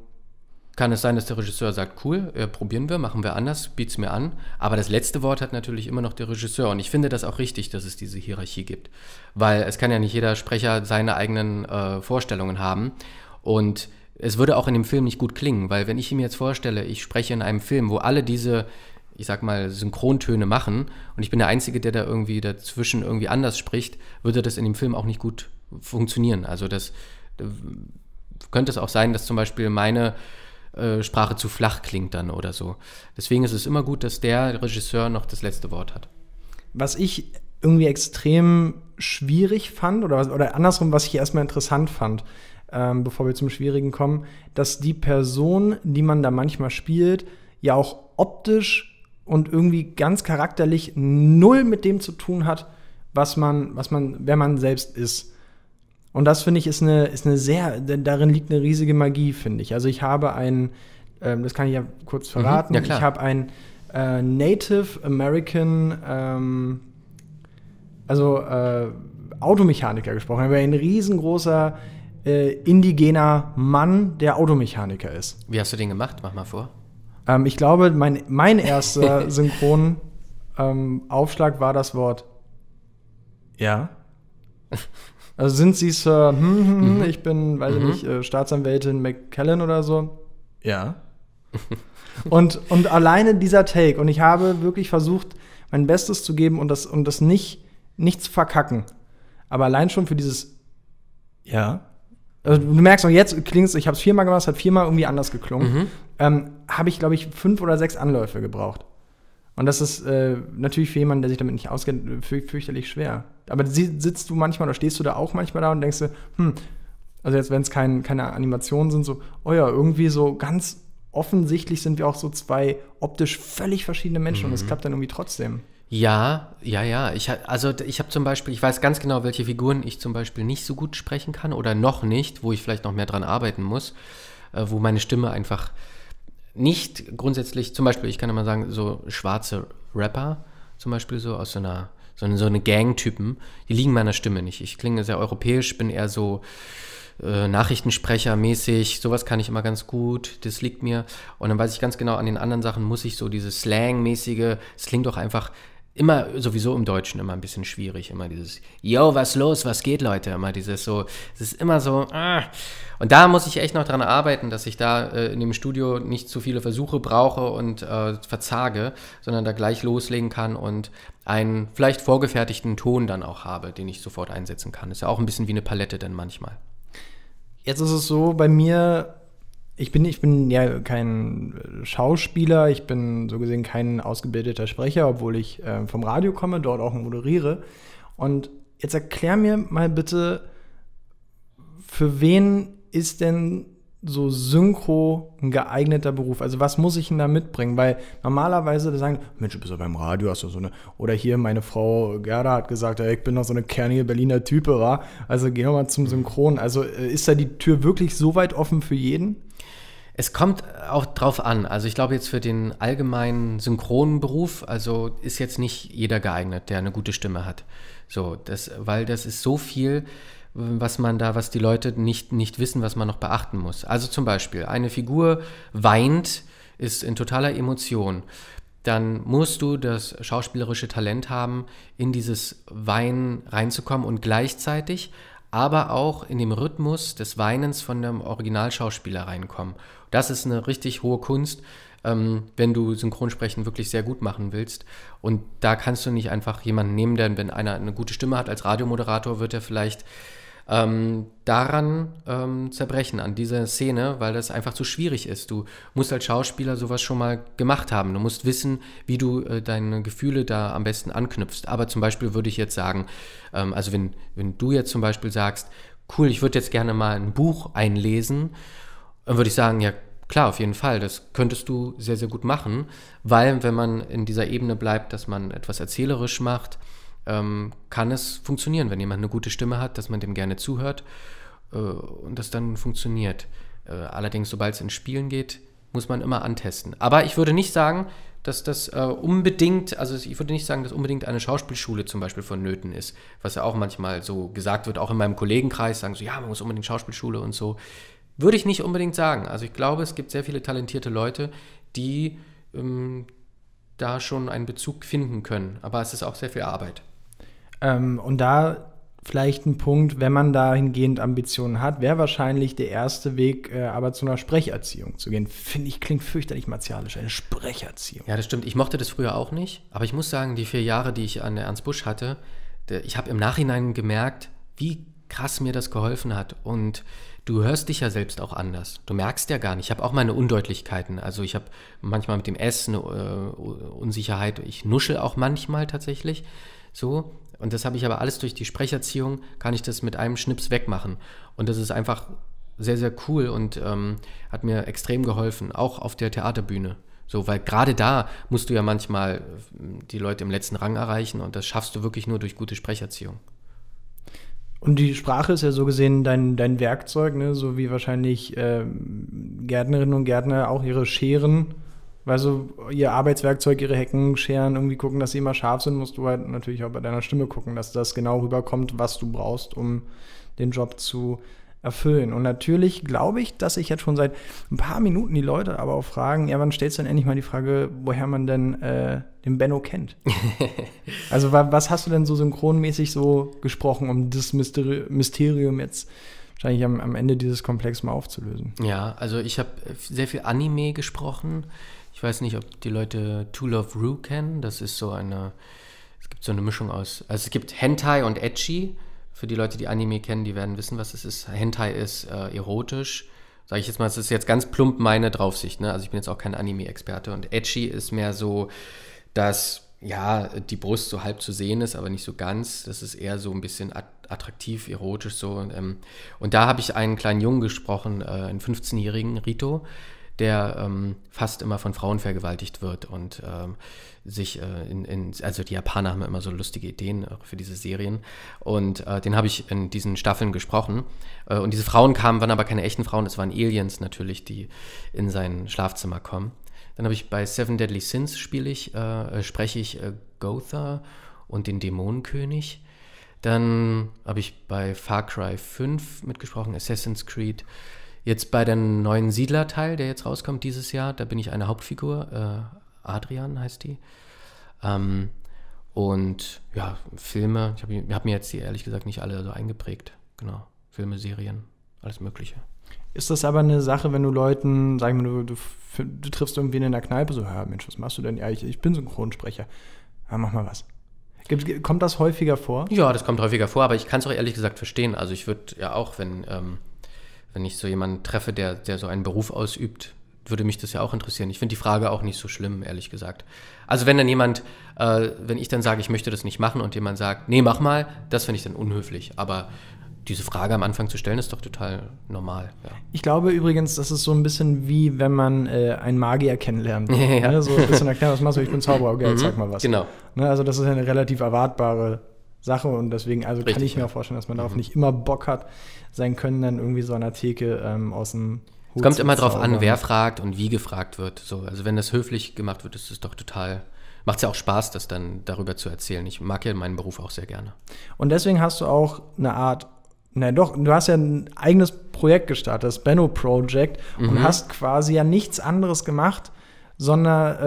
kann es sein, dass der Regisseur sagt, cool, äh, probieren wir, machen wir anders, biet's mir an. Aber das letzte Wort hat natürlich immer noch der Regisseur. Und ich finde das auch richtig, dass es diese Hierarchie gibt. Weil es kann ja nicht jeder Sprecher seine eigenen äh, Vorstellungen haben. Und es würde auch in dem Film nicht gut klingen, weil wenn ich mir jetzt vorstelle, ich spreche in einem Film, wo alle diese ich sag mal, Synchrontöne machen und ich bin der Einzige, der da irgendwie dazwischen irgendwie anders spricht, würde das in dem Film auch nicht gut funktionieren. Also das äh, könnte es auch sein, dass zum Beispiel meine äh, Sprache zu flach klingt dann oder so. Deswegen ist es immer gut, dass der Regisseur noch das letzte Wort hat. Was ich irgendwie extrem schwierig fand oder, oder andersrum, was ich erstmal interessant fand, ähm, bevor wir zum Schwierigen kommen, dass die Person, die man da manchmal spielt, ja auch optisch und irgendwie ganz charakterlich null mit dem zu tun hat, was man, was man, wer man selbst ist. Und das finde ich ist eine, ist eine sehr, darin liegt eine riesige Magie, finde ich. Also ich habe einen, ähm, das kann ich ja kurz mhm. verraten, mhm, ja ich habe einen äh, Native American, ähm, also äh, Automechaniker gesprochen, aber ein riesengroßer äh, indigener Mann, der Automechaniker ist. Wie hast du den gemacht? Mach mal vor. Ähm, ich glaube, mein, mein erster Synchronaufschlag ähm, war das Wort. Ja. Also sind Sie Sir, hm, hm, hm, mhm. ich bin, weiß ich mhm. nicht, äh, Staatsanwältin McKellen oder so? Ja. und, und alleine dieser Take. Und ich habe wirklich versucht, mein Bestes zu geben und das, und das nicht, nicht zu verkacken. Aber allein schon für dieses Ja. Also du merkst auch jetzt klingt ich habe es viermal gemacht, es hat viermal irgendwie anders geklungen. Mhm. Ähm, habe ich, glaube ich, fünf oder sechs Anläufe gebraucht. Und das ist äh, natürlich für jemanden, der sich damit nicht auskennt, äh, für, fürchterlich schwer. Aber sitzt du manchmal oder stehst du da auch manchmal da und denkst du, hm, also jetzt, wenn es kein, keine Animationen sind, so, oh ja, irgendwie so ganz offensichtlich sind wir auch so zwei optisch völlig verschiedene Menschen mhm. und es mhm. klappt dann irgendwie trotzdem. Ja, ja, ja. Ich, also ich habe zum Beispiel, ich weiß ganz genau, welche Figuren ich zum Beispiel nicht so gut sprechen kann oder noch nicht, wo ich vielleicht noch mehr dran arbeiten muss, äh, wo meine Stimme einfach nicht grundsätzlich, zum Beispiel, ich kann immer sagen, so schwarze Rapper, zum Beispiel so aus so einer, so so eine Gang-Typen, die liegen meiner Stimme nicht. Ich klinge sehr europäisch, bin eher so äh, Nachrichtensprecher-mäßig, sowas kann ich immer ganz gut, das liegt mir. Und dann weiß ich ganz genau, an den anderen Sachen muss ich so dieses Slang-mäßige, es klingt doch einfach immer sowieso im Deutschen immer ein bisschen schwierig, immer dieses Yo, was los, was geht, Leute, immer dieses so, es ist immer so. Ah. Und da muss ich echt noch dran arbeiten, dass ich da äh, in dem Studio nicht zu viele Versuche brauche und äh, verzage, sondern da gleich loslegen kann und einen vielleicht vorgefertigten Ton dann auch habe, den ich sofort einsetzen kann. Ist ja auch ein bisschen wie eine Palette dann manchmal. Jetzt ist es so, bei mir ich bin, ich bin ja kein Schauspieler, ich bin so gesehen kein ausgebildeter Sprecher, obwohl ich äh, vom Radio komme, dort auch moderiere. Und jetzt erklär mir mal bitte, für wen ist denn so Synchro ein geeigneter Beruf? Also was muss ich denn da mitbringen? Weil normalerweise sagen, Mensch, du bist ja beim Radio, hast du so eine, oder hier meine Frau Gerda hat gesagt, hey, ich bin doch so eine kernige Berliner Type, wa? Also geh mal zum Synchron. Also äh, ist da die Tür wirklich so weit offen für jeden? Es kommt auch drauf an. Also ich glaube jetzt für den allgemeinen synchronen Beruf, also ist jetzt nicht jeder geeignet, der eine gute Stimme hat. So, das, weil das ist so viel, was man da, was die Leute nicht, nicht wissen, was man noch beachten muss. Also zum Beispiel, eine Figur weint, ist in totaler Emotion. Dann musst du das schauspielerische Talent haben, in dieses Weinen reinzukommen und gleichzeitig aber auch in dem Rhythmus des Weinens von dem Originalschauspieler reinkommen. Das ist eine richtig hohe Kunst, ähm, wenn du Synchronsprechen wirklich sehr gut machen willst. Und da kannst du nicht einfach jemanden nehmen, denn wenn einer eine gute Stimme hat als Radiomoderator, wird er vielleicht ähm, daran ähm, zerbrechen, an dieser Szene, weil das einfach zu schwierig ist. Du musst als Schauspieler sowas schon mal gemacht haben. Du musst wissen, wie du äh, deine Gefühle da am besten anknüpfst. Aber zum Beispiel würde ich jetzt sagen, ähm, also wenn, wenn du jetzt zum Beispiel sagst, cool, ich würde jetzt gerne mal ein Buch einlesen, dann würde ich sagen, ja klar, auf jeden Fall, das könntest du sehr, sehr gut machen, weil wenn man in dieser Ebene bleibt, dass man etwas erzählerisch macht, ähm, kann es funktionieren, wenn jemand eine gute Stimme hat, dass man dem gerne zuhört äh, und das dann funktioniert. Äh, allerdings, sobald es in Spielen geht, muss man immer antesten. Aber ich würde nicht sagen, dass das äh, unbedingt, also ich würde nicht sagen, dass unbedingt eine Schauspielschule zum Beispiel vonnöten ist, was ja auch manchmal so gesagt wird, auch in meinem Kollegenkreis sagen so, ja, man muss unbedingt Schauspielschule und so. Würde ich nicht unbedingt sagen. Also ich glaube, es gibt sehr viele talentierte Leute, die ähm, da schon einen Bezug finden können. Aber es ist auch sehr viel Arbeit. Ähm, und da vielleicht ein Punkt, wenn man dahingehend Ambitionen hat, wäre wahrscheinlich der erste Weg, äh, aber zu einer Sprecherziehung zu gehen. Finde ich, klingt fürchterlich martialisch, eine Sprecherziehung. Ja, das stimmt. Ich mochte das früher auch nicht. Aber ich muss sagen, die vier Jahre, die ich an der Ernst Busch hatte, der, ich habe im Nachhinein gemerkt, wie krass mir das geholfen hat. Und du hörst dich ja selbst auch anders. Du merkst ja gar nicht. Ich habe auch meine Undeutlichkeiten. Also ich habe manchmal mit dem Essen eine äh, Unsicherheit. Ich nuschel auch manchmal tatsächlich. So. Und das habe ich aber alles durch die Sprecherziehung, kann ich das mit einem Schnips wegmachen. Und das ist einfach sehr, sehr cool und ähm, hat mir extrem geholfen, auch auf der Theaterbühne. So, weil gerade da musst du ja manchmal äh, die Leute im letzten Rang erreichen und das schaffst du wirklich nur durch gute Sprecherziehung. Und die Sprache ist ja so gesehen dein, dein Werkzeug, ne? so wie wahrscheinlich ähm, Gärtnerinnen und Gärtner auch ihre Scheren, weil so ihr Arbeitswerkzeug, ihre Hecken scheren, irgendwie gucken, dass sie immer scharf sind, musst du halt natürlich auch bei deiner Stimme gucken, dass das genau rüberkommt, was du brauchst, um den Job zu erfüllen. Und natürlich glaube ich, dass ich jetzt schon seit ein paar Minuten die Leute aber auch fragen, ja, wann stellst du denn endlich mal die Frage, woher man denn äh, den Benno kennt? also was hast du denn so synchronmäßig so gesprochen, um das Mysterium jetzt wahrscheinlich am, am Ende dieses Komplex mal aufzulösen? Ja, also ich habe sehr viel Anime gesprochen. Ich weiß nicht, ob die Leute To Love Rue kennen. Das ist so eine, es gibt so eine Mischung aus, also es gibt Hentai und Edgy. Für die Leute, die Anime kennen, die werden wissen, was es ist. Hentai ist äh, erotisch. Sage ich jetzt mal, es ist jetzt ganz plump meine Draufsicht. Ne? Also ich bin jetzt auch kein Anime-Experte. Und Edgy ist mehr so, dass ja, die Brust so halb zu sehen ist, aber nicht so ganz. Das ist eher so ein bisschen attraktiv, erotisch so. Und, ähm, und da habe ich einen kleinen Jungen gesprochen, äh, einen 15-jährigen Rito, der ähm, fast immer von Frauen vergewaltigt wird und ähm, sich äh, in, in, also die Japaner haben immer so lustige Ideen für diese Serien und äh, den habe ich in diesen Staffeln gesprochen äh, und diese Frauen kamen, waren aber keine echten Frauen, es waren Aliens natürlich, die in sein Schlafzimmer kommen. Dann habe ich bei Seven Deadly Sins spiele ich, äh, äh, spreche ich äh, Gotha und den Dämonenkönig. Dann habe ich bei Far Cry 5 mitgesprochen, Assassin's Creed, Jetzt bei dem neuen Siedler-Teil, der jetzt rauskommt dieses Jahr, da bin ich eine Hauptfigur, äh, Adrian heißt die. Ähm, und ja, Filme, ich habe hab mir jetzt die ehrlich gesagt nicht alle so eingeprägt. Genau, Filme, Serien, alles Mögliche. Ist das aber eine Sache, wenn du Leuten, sagen wir, du, du, du triffst irgendwie in einer Kneipe, so, ja, Mensch, was machst du denn? Ja, ich, ich bin Synchronsprecher. Ja, mach mal was. kommt das häufiger vor? Ja, das kommt häufiger vor, aber ich kann es auch ehrlich gesagt verstehen. Also ich würde ja auch, wenn ähm, wenn ich so jemanden treffe, der, der so einen Beruf ausübt, würde mich das ja auch interessieren. Ich finde die Frage auch nicht so schlimm, ehrlich gesagt. Also wenn dann jemand, äh, wenn ich dann sage, ich möchte das nicht machen und jemand sagt, nee, mach mal, das finde ich dann unhöflich. Aber diese Frage am Anfang zu stellen, ist doch total normal. Ja. Ich glaube übrigens, das ist so ein bisschen wie, wenn man äh, einen Magier kennenlernt. Ja, Ne? So ein bisschen erklären, was machst du? Ich bin Zauberer, okay, mhm, zeig mal was. Genau. Ne? Also das ist eine relativ erwartbare Sache und deswegen, also Richtig, kann ich mir auch vorstellen, dass man darauf mhm. nicht immer Bock hat, sein Können dann irgendwie so an der Theke ähm, aus dem Hut Es kommt immer darauf an, wer fragt und wie gefragt wird. So, also wenn das höflich gemacht wird, ist es doch total macht es ja auch Spaß, das dann darüber zu erzählen. Ich mag ja meinen Beruf auch sehr gerne. Und deswegen hast du auch eine Art, na doch, du hast ja ein eigenes Projekt gestartet, das Benno Project, mhm. und hast quasi ja nichts anderes gemacht, sondern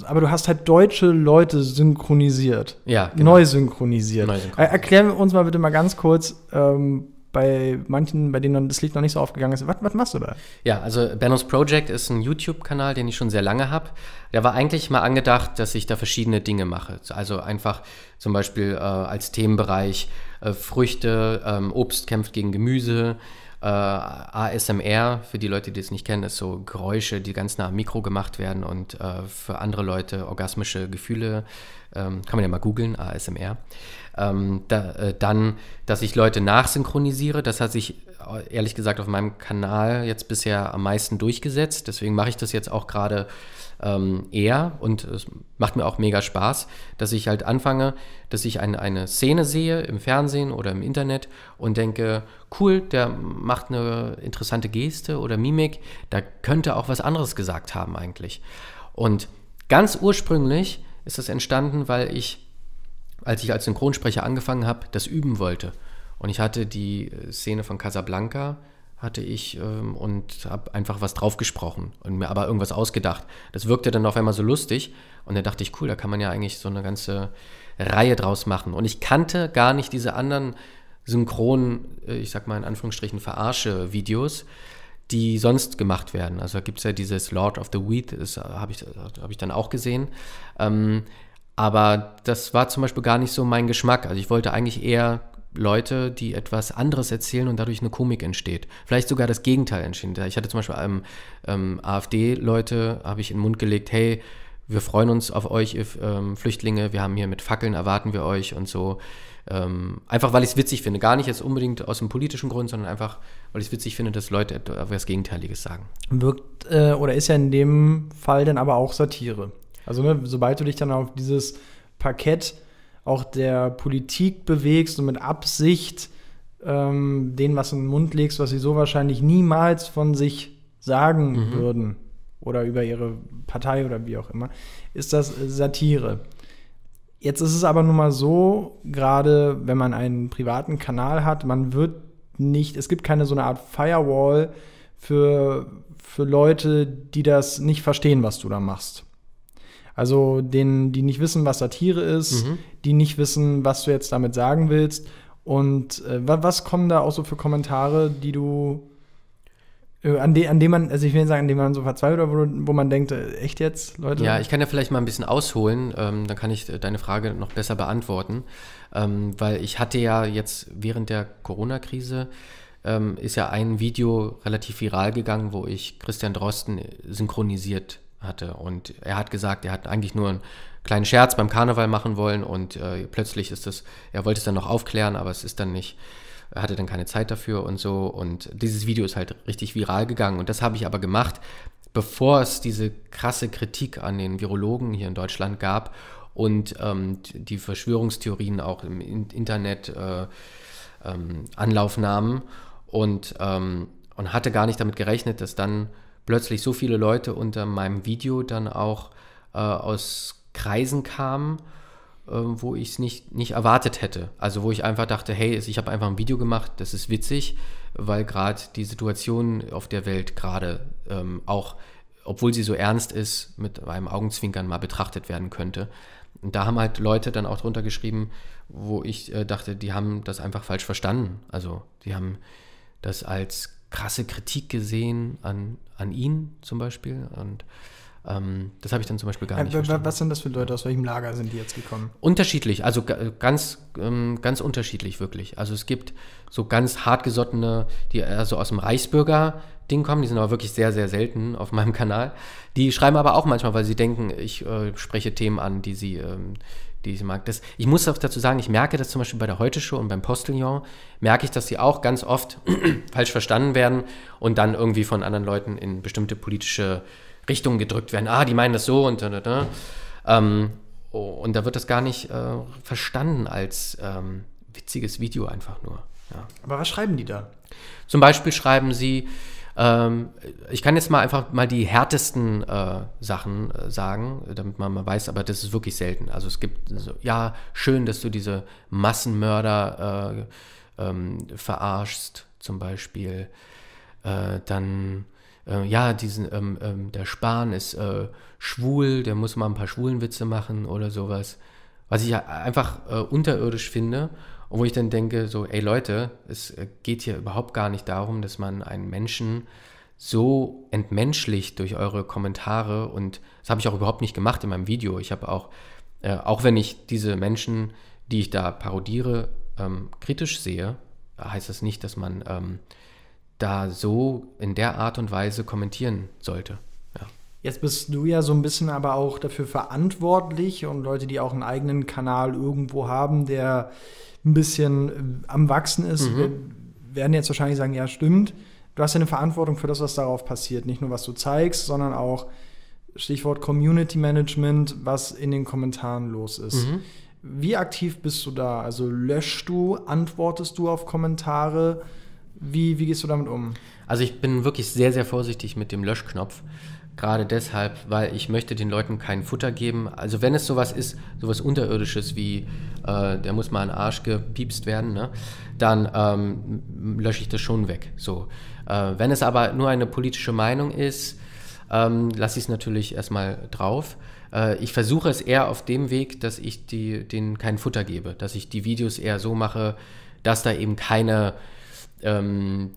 äh, aber du hast halt deutsche Leute synchronisiert. Ja. Genau. Neu synchronisiert. Neu synchronisiert. Äh, erklären wir uns mal bitte mal ganz kurz, ähm, bei manchen, bei denen das Licht noch nicht so aufgegangen ist, was, was machst du da? Ja, also Bennos Project ist ein YouTube-Kanal, den ich schon sehr lange habe. Der war eigentlich mal angedacht, dass ich da verschiedene Dinge mache. Also einfach zum Beispiel äh, als Themenbereich äh, Früchte, ähm, Obst kämpft gegen Gemüse, äh, ASMR, für die Leute, die es nicht kennen, ist so Geräusche, die ganz nah am Mikro gemacht werden und äh, für andere Leute orgasmische Gefühle. Ähm, kann man ja mal googeln, ASMR. Ähm, da, äh, dann, dass ich Leute nachsynchronisiere, das hat sich äh, ehrlich gesagt auf meinem Kanal jetzt bisher am meisten durchgesetzt. Deswegen mache ich das jetzt auch gerade ähm, eher, und es macht mir auch mega Spaß, dass ich halt anfange, dass ich ein, eine Szene sehe im Fernsehen oder im Internet und denke, cool, der macht eine interessante Geste oder Mimik, da könnte auch was anderes gesagt haben eigentlich. Und ganz ursprünglich ist das entstanden, weil ich, als ich als Synchronsprecher angefangen habe, das üben wollte. Und ich hatte die Szene von Casablanca hatte ich ähm, und habe einfach was draufgesprochen und mir aber irgendwas ausgedacht. Das wirkte dann auf einmal so lustig und dann dachte ich, cool, da kann man ja eigentlich so eine ganze Reihe draus machen. Und ich kannte gar nicht diese anderen synchronen, äh, ich sag mal in Anführungsstrichen, verarsche Videos, die sonst gemacht werden. Also da gibt es ja dieses Lord of the Weed, das habe ich, hab ich dann auch gesehen. Ähm, aber das war zum Beispiel gar nicht so mein Geschmack. Also ich wollte eigentlich eher Leute, die etwas anderes erzählen und dadurch eine Komik entsteht. Vielleicht sogar das Gegenteil entsteht. Ich hatte zum Beispiel einem ähm, ähm AfD-Leute, habe ich in den Mund gelegt, hey, wir freuen uns auf euch, ihr ähm, Flüchtlinge, wir haben hier mit Fackeln, erwarten wir euch und so. Ähm, einfach weil ich es witzig finde. Gar nicht jetzt unbedingt aus einem politischen Grund, sondern einfach, weil ich es witzig finde, dass Leute etwas äh, Gegenteiliges sagen. Wirkt äh, oder ist ja in dem Fall dann aber auch Satire. Also, ne, sobald du dich dann auf dieses Parkett auch der Politik bewegst und mit Absicht ähm, denen was in den Mund legst, was sie so wahrscheinlich niemals von sich sagen mhm. würden oder über ihre Partei oder wie auch immer, ist das Satire. Jetzt ist es aber nun mal so, gerade wenn man einen privaten Kanal hat, man wird nicht, es gibt keine so eine Art Firewall für, für Leute, die das nicht verstehen, was du da machst. Also denen, die nicht wissen, was Satire ist, mhm. die nicht wissen, was du jetzt damit sagen willst. Und äh, was kommen da auch so für Kommentare, die du äh, an, de, an dem man, also ich will nicht sagen, an dem man so verzweifelt oder wo, wo man denkt, äh, echt jetzt, Leute? Ja, ich kann ja vielleicht mal ein bisschen ausholen, ähm, dann kann ich äh, deine Frage noch besser beantworten. Ähm, weil ich hatte ja jetzt während der Corona-Krise ähm, ist ja ein Video relativ viral gegangen, wo ich Christian Drosten synchronisiert hatte. Und er hat gesagt, er hat eigentlich nur einen kleinen Scherz beim Karneval machen wollen und äh, plötzlich ist es, er wollte es dann noch aufklären, aber es ist dann nicht, er hatte dann keine Zeit dafür und so. Und dieses Video ist halt richtig viral gegangen und das habe ich aber gemacht, bevor es diese krasse Kritik an den Virologen hier in Deutschland gab und ähm, die Verschwörungstheorien auch im Internet äh, ähm, Anlauf nahmen und, ähm, und hatte gar nicht damit gerechnet, dass dann plötzlich so viele Leute unter meinem Video dann auch äh, aus Kreisen kamen, äh, wo ich es nicht, nicht erwartet hätte. Also wo ich einfach dachte, hey, ich habe einfach ein Video gemacht, das ist witzig, weil gerade die Situation auf der Welt gerade ähm, auch, obwohl sie so ernst ist, mit einem Augenzwinkern mal betrachtet werden könnte. Und da haben halt Leute dann auch drunter geschrieben, wo ich äh, dachte, die haben das einfach falsch verstanden. Also die haben das als krasse Kritik gesehen an, an ihn zum Beispiel. Und ähm, das habe ich dann zum Beispiel gar äh, nicht. Verstanden. Was sind das für Leute? Aus welchem Lager sind die jetzt gekommen? Unterschiedlich, also ganz, ähm, ganz unterschiedlich wirklich. Also es gibt so ganz hartgesottene, die also aus dem Reichsbürger. Ding kommen, die sind aber wirklich sehr, sehr selten auf meinem Kanal. Die schreiben aber auch manchmal, weil sie denken, ich äh, spreche Themen an, die sie, ähm, die ich mag. Das, ich muss auch dazu sagen, ich merke das zum Beispiel bei der Heute Show und beim Postillon, merke ich, dass sie auch ganz oft falsch verstanden werden und dann irgendwie von anderen Leuten in bestimmte politische Richtungen gedrückt werden. Ah, die meinen das so und da, da, da. Ähm, oh, und da wird das gar nicht äh, verstanden als ähm, witziges Video einfach nur. Ja. Aber was schreiben die da? Zum Beispiel schreiben sie, ähm, ich kann jetzt mal einfach mal die härtesten äh, Sachen äh, sagen, damit man mal weiß, aber das ist wirklich selten. Also es gibt, so, ja, schön, dass du diese Massenmörder äh, ähm, verarschst, zum Beispiel. Äh, dann, äh, ja, diesen, ähm, ähm, der Spahn ist äh, schwul, der muss mal ein paar schwulen Witze machen oder sowas. Was ich einfach unterirdisch finde und wo ich dann denke, so, ey Leute, es äh, geht hier überhaupt gar nicht darum, dass man einen Menschen so entmenschlicht durch eure Kommentare und das habe ich auch überhaupt nicht gemacht in meinem Video. Ich habe auch, äh, auch wenn ich diese Menschen, die ich da parodiere, ähm, kritisch sehe, heißt das nicht, dass man ähm, da so in der Art und Weise kommentieren sollte. Ja. Jetzt bist du ja so ein bisschen aber auch dafür verantwortlich und Leute, die auch einen eigenen Kanal irgendwo haben, der ein bisschen äh, am Wachsen ist, mhm. werden jetzt wahrscheinlich sagen, ja, stimmt. Du hast ja eine Verantwortung für das, was darauf passiert. Nicht nur, was du zeigst, sondern auch Stichwort Community Management, was in den Kommentaren los ist. Mhm. Wie aktiv bist du da? Also löschst du, antwortest du auf Kommentare? Wie, wie gehst du damit um? Also ich bin wirklich sehr, sehr vorsichtig mit dem Löschknopf. Gerade deshalb, weil ich möchte den Leuten kein Futter geben. Also wenn es sowas ist, sowas Unterirdisches wie, äh, der muss mal an Arsch gepiepst werden, ne? dann ähm, lösche ich das schon weg. So. Äh, wenn es aber nur eine politische Meinung ist, ähm, lasse ich es natürlich erstmal drauf. Äh, ich versuche es eher auf dem Weg, dass ich die, denen kein Futter gebe, dass ich die Videos eher so mache, dass da eben keine ähm,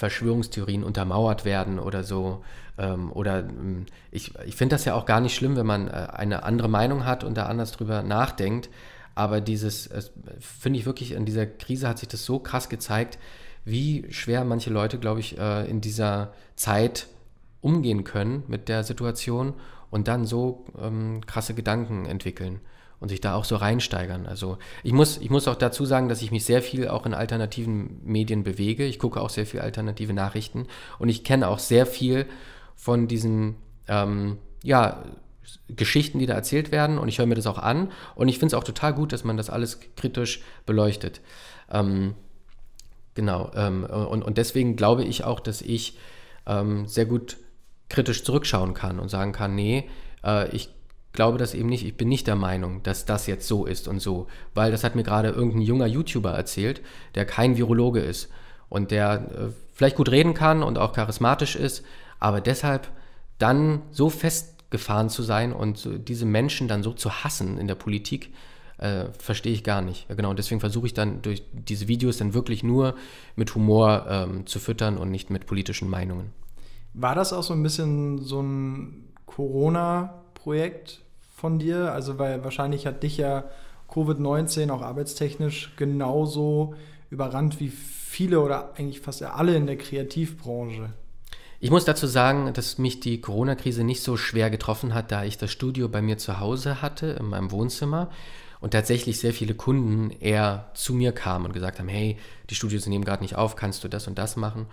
Verschwörungstheorien untermauert werden oder so. Ähm, oder ähm, ich, ich finde das ja auch gar nicht schlimm, wenn man äh, eine andere Meinung hat und da anders drüber nachdenkt. Aber dieses, finde ich wirklich, in dieser Krise hat sich das so krass gezeigt, wie schwer manche Leute, glaube ich, äh, in dieser Zeit umgehen können mit der Situation und dann so ähm, krasse Gedanken entwickeln und sich da auch so reinsteigern. Also ich muss, ich muss auch dazu sagen, dass ich mich sehr viel auch in alternativen Medien bewege. Ich gucke auch sehr viel alternative Nachrichten und ich kenne auch sehr viel von diesen ähm, ja, Geschichten, die da erzählt werden und ich höre mir das auch an und ich finde es auch total gut, dass man das alles kritisch beleuchtet. Ähm, genau, ähm, und, und deswegen glaube ich auch, dass ich ähm, sehr gut kritisch zurückschauen kann und sagen kann, nee, äh, ich glaube das eben nicht. Ich bin nicht der Meinung, dass das jetzt so ist und so, weil das hat mir gerade irgendein junger YouTuber erzählt, der kein Virologe ist und der äh, vielleicht gut reden kann und auch charismatisch ist, aber deshalb dann so festgefahren zu sein und so, äh, diese Menschen dann so zu hassen in der Politik, äh, verstehe ich gar nicht. Ja, genau, deswegen versuche ich dann durch diese Videos dann wirklich nur mit Humor ähm, zu füttern und nicht mit politischen Meinungen. War das auch so ein bisschen so ein Corona Projekt von dir? Also, weil wahrscheinlich hat dich ja Covid-19 auch arbeitstechnisch genauso überrannt wie viele oder eigentlich fast alle in der Kreativbranche. Ich muss dazu sagen, dass mich die Corona-Krise nicht so schwer getroffen hat, da ich das Studio bei mir zu Hause hatte, in meinem Wohnzimmer und tatsächlich sehr viele Kunden eher zu mir kamen und gesagt haben, hey, die Studios nehmen gerade nicht auf, kannst du das und das machen?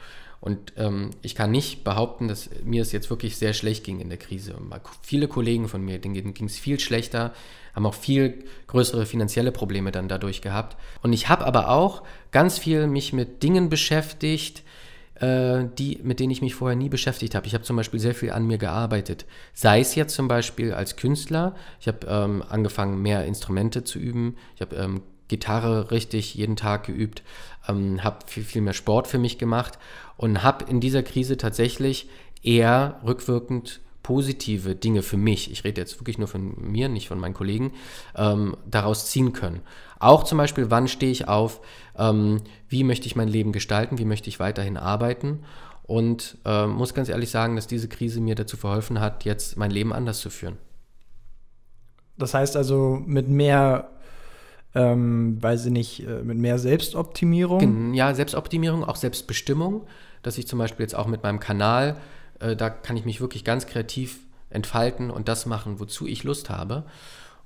Und ähm, ich kann nicht behaupten, dass mir es jetzt wirklich sehr schlecht ging in der Krise. Viele Kollegen von mir, denen ging es viel schlechter, haben auch viel größere finanzielle Probleme dann dadurch gehabt. Und ich habe aber auch ganz viel mich mit Dingen beschäftigt, äh, die, mit denen ich mich vorher nie beschäftigt habe. Ich habe zum Beispiel sehr viel an mir gearbeitet. Sei es jetzt zum Beispiel als Künstler. Ich habe ähm, angefangen, mehr Instrumente zu üben. Ich habe ähm, Gitarre richtig jeden Tag geübt, ähm, habe viel, viel mehr Sport für mich gemacht und habe in dieser Krise tatsächlich eher rückwirkend positive Dinge für mich, ich rede jetzt wirklich nur von mir, nicht von meinen Kollegen, ähm, daraus ziehen können. Auch zum Beispiel, wann stehe ich auf, ähm, wie möchte ich mein Leben gestalten, wie möchte ich weiterhin arbeiten und äh, muss ganz ehrlich sagen, dass diese Krise mir dazu verholfen hat, jetzt mein Leben anders zu führen. Das heißt also, mit mehr ähm, weiß ich nicht, äh, mit mehr Selbstoptimierung? Ja, Selbstoptimierung, auch Selbstbestimmung, dass ich zum Beispiel jetzt auch mit meinem Kanal, äh, da kann ich mich wirklich ganz kreativ entfalten und das machen, wozu ich Lust habe.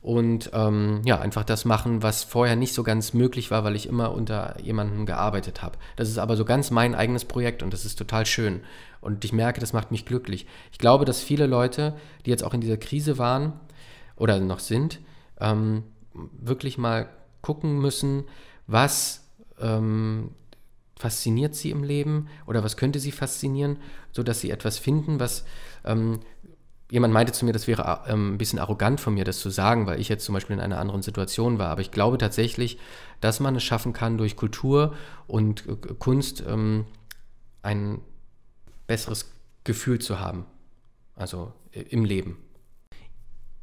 Und ähm, ja, einfach das machen, was vorher nicht so ganz möglich war, weil ich immer unter jemandem gearbeitet habe. Das ist aber so ganz mein eigenes Projekt und das ist total schön. Und ich merke, das macht mich glücklich. Ich glaube, dass viele Leute, die jetzt auch in dieser Krise waren oder noch sind, ähm, wirklich mal gucken müssen, was ähm, fasziniert sie im Leben oder was könnte sie faszinieren, sodass sie etwas finden, was ähm, jemand meinte zu mir, das wäre äh, ähm, ein bisschen arrogant von mir, das zu sagen, weil ich jetzt zum Beispiel in einer anderen Situation war. Aber ich glaube tatsächlich, dass man es schaffen kann, durch Kultur und äh, Kunst ähm, ein besseres Gefühl zu haben. Also äh, im Leben.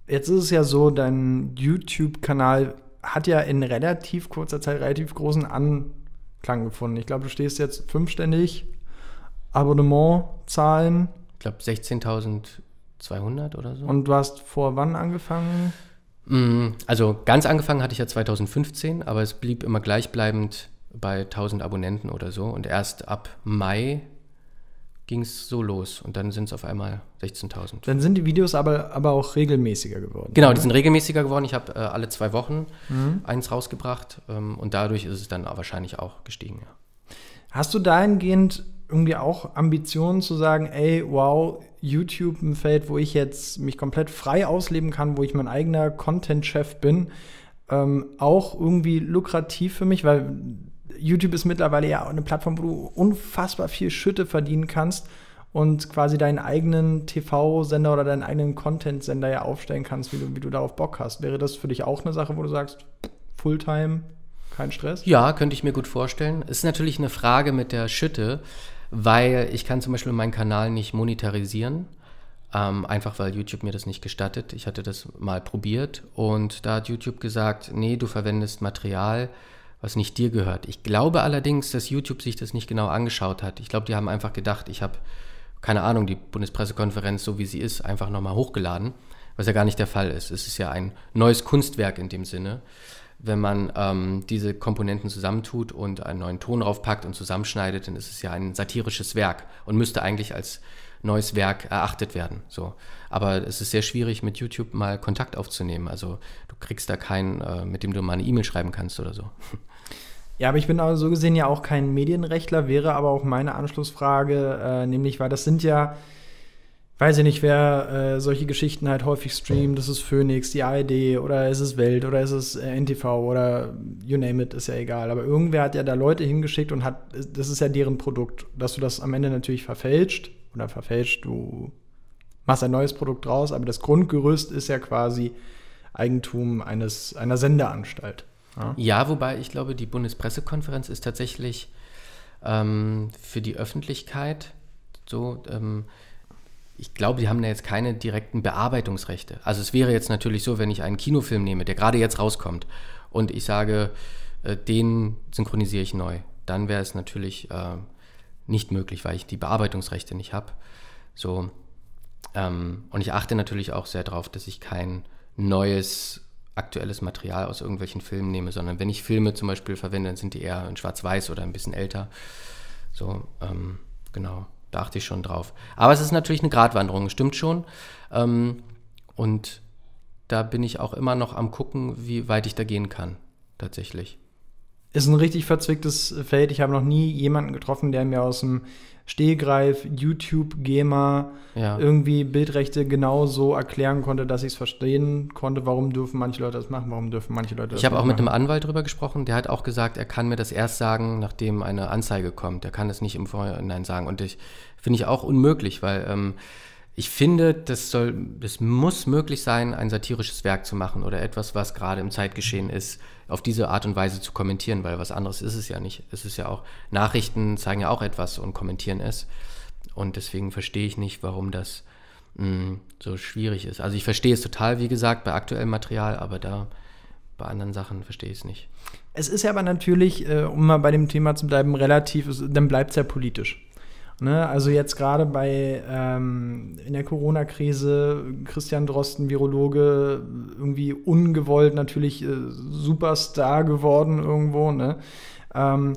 Jetzt ist es ja so, dein YouTube-Kanal hat ja in relativ kurzer Zeit relativ großen Anklang gefunden. Ich glaube, du stehst jetzt fünfständig Abonnementzahlen. Ich glaube 16.200 oder so. Und du hast vor wann angefangen? Mm, also ganz angefangen hatte ich ja 2015, aber es blieb immer gleichbleibend bei 1000 Abonnenten oder so. Und erst ab Mai ging es so los und dann sind es auf einmal 16.000. Dann sind die Videos aber, aber auch regelmäßiger geworden. Genau, oder? die sind regelmäßiger geworden. Ich habe äh, alle zwei Wochen mhm. eins rausgebracht ähm, und dadurch ist es dann wahrscheinlich auch gestiegen. Ja. Hast du dahingehend irgendwie auch Ambitionen zu sagen, ey, wow, YouTube ein Feld, wo ich jetzt mich komplett frei ausleben kann, wo ich mein eigener Content-Chef bin, ähm, auch irgendwie lukrativ für mich, weil YouTube ist mittlerweile ja eine Plattform, wo du unfassbar viel Schütte verdienen kannst und quasi deinen eigenen TV-Sender oder deinen eigenen Content-Sender ja aufstellen kannst, wie du, wie du darauf Bock hast. Wäre das für dich auch eine Sache, wo du sagst, Fulltime, kein Stress? Ja, könnte ich mir gut vorstellen. Es Ist natürlich eine Frage mit der Schütte, weil ich kann zum Beispiel meinen Kanal nicht monetarisieren. Ähm, einfach weil YouTube mir das nicht gestattet. Ich hatte das mal probiert und da hat YouTube gesagt, nee, du verwendest Material, was nicht dir gehört. Ich glaube allerdings, dass YouTube sich das nicht genau angeschaut hat. Ich glaube, die haben einfach gedacht, ich habe, keine Ahnung, die Bundespressekonferenz, so wie sie ist, einfach nochmal hochgeladen, was ja gar nicht der Fall ist. Es ist ja ein neues Kunstwerk in dem Sinne, wenn man ähm, diese Komponenten zusammentut und einen neuen Ton draufpackt und zusammenschneidet, dann ist es ja ein satirisches Werk und müsste eigentlich als neues Werk erachtet werden. So. Aber es ist sehr schwierig, mit YouTube mal Kontakt aufzunehmen. Also du kriegst da keinen, äh, mit dem du mal eine E-Mail schreiben kannst oder so. Ja, aber ich bin also so gesehen ja auch kein Medienrechtler, wäre aber auch meine Anschlussfrage, äh, nämlich, weil das sind ja, weiß ich nicht, wer äh, solche Geschichten halt häufig streamt, das ist Phoenix, die ARD oder ist es Welt oder ist es äh, NTV oder you name it, ist ja egal. Aber irgendwer hat ja da Leute hingeschickt und hat, das ist ja deren Produkt, dass du das am Ende natürlich verfälscht oder verfälscht, du machst ein neues Produkt draus, aber das Grundgerüst ist ja quasi Eigentum eines, einer Sendeanstalt. Ja? wobei ich glaube, die Bundespressekonferenz ist tatsächlich ähm, für die Öffentlichkeit so. Ähm, ich glaube, die haben da jetzt keine direkten Bearbeitungsrechte. Also es wäre jetzt natürlich so, wenn ich einen Kinofilm nehme, der gerade jetzt rauskommt und ich sage, äh, den synchronisiere ich neu, dann wäre es natürlich äh, nicht möglich, weil ich die Bearbeitungsrechte nicht habe. So, ähm, und ich achte natürlich auch sehr darauf, dass ich kein neues aktuelles Material aus irgendwelchen Filmen nehme, sondern wenn ich Filme zum Beispiel verwende, dann sind die eher in Schwarz-Weiß oder ein bisschen älter. So, ähm, genau, da achte ich schon drauf. Aber es ist natürlich eine Gratwanderung, stimmt schon. Ähm, und da bin ich auch immer noch am gucken, wie weit ich da gehen kann, tatsächlich ist ein richtig verzwicktes Feld. Ich habe noch nie jemanden getroffen, der mir aus dem Stehgreif, YouTube, GEMA, ja. irgendwie Bildrechte genau so erklären konnte, dass ich es verstehen konnte, warum dürfen manche Leute das machen, warum dürfen manche Leute das Ich habe auch mit einem Anwalt darüber gesprochen, der hat auch gesagt, er kann mir das erst sagen, nachdem eine Anzeige kommt. Er kann das nicht im Vorhinein sagen. Und ich finde ich auch unmöglich, weil ähm, ich finde, das soll, das muss möglich sein, ein satirisches Werk zu machen oder etwas, was gerade im Zeitgeschehen ist, auf diese Art und Weise zu kommentieren, weil was anderes ist es ja nicht. Es ist ja auch, Nachrichten zeigen ja auch etwas und kommentieren es. Und deswegen verstehe ich nicht, warum das mh, mm, so schwierig ist. Also ich verstehe es total, wie gesagt, bei aktuellem Material, aber da bei anderen Sachen verstehe ich es nicht. Es ist ja aber natürlich, äh, um mal bei dem Thema zu bleiben, relativ, dann bleibt es ja politisch. Ne? Also jetzt gerade bei ähm, in der Corona-Krise, Christian Drosten, Virologe, irgendwie ungewollt natürlich äh, Superstar geworden irgendwo, ne? Ähm,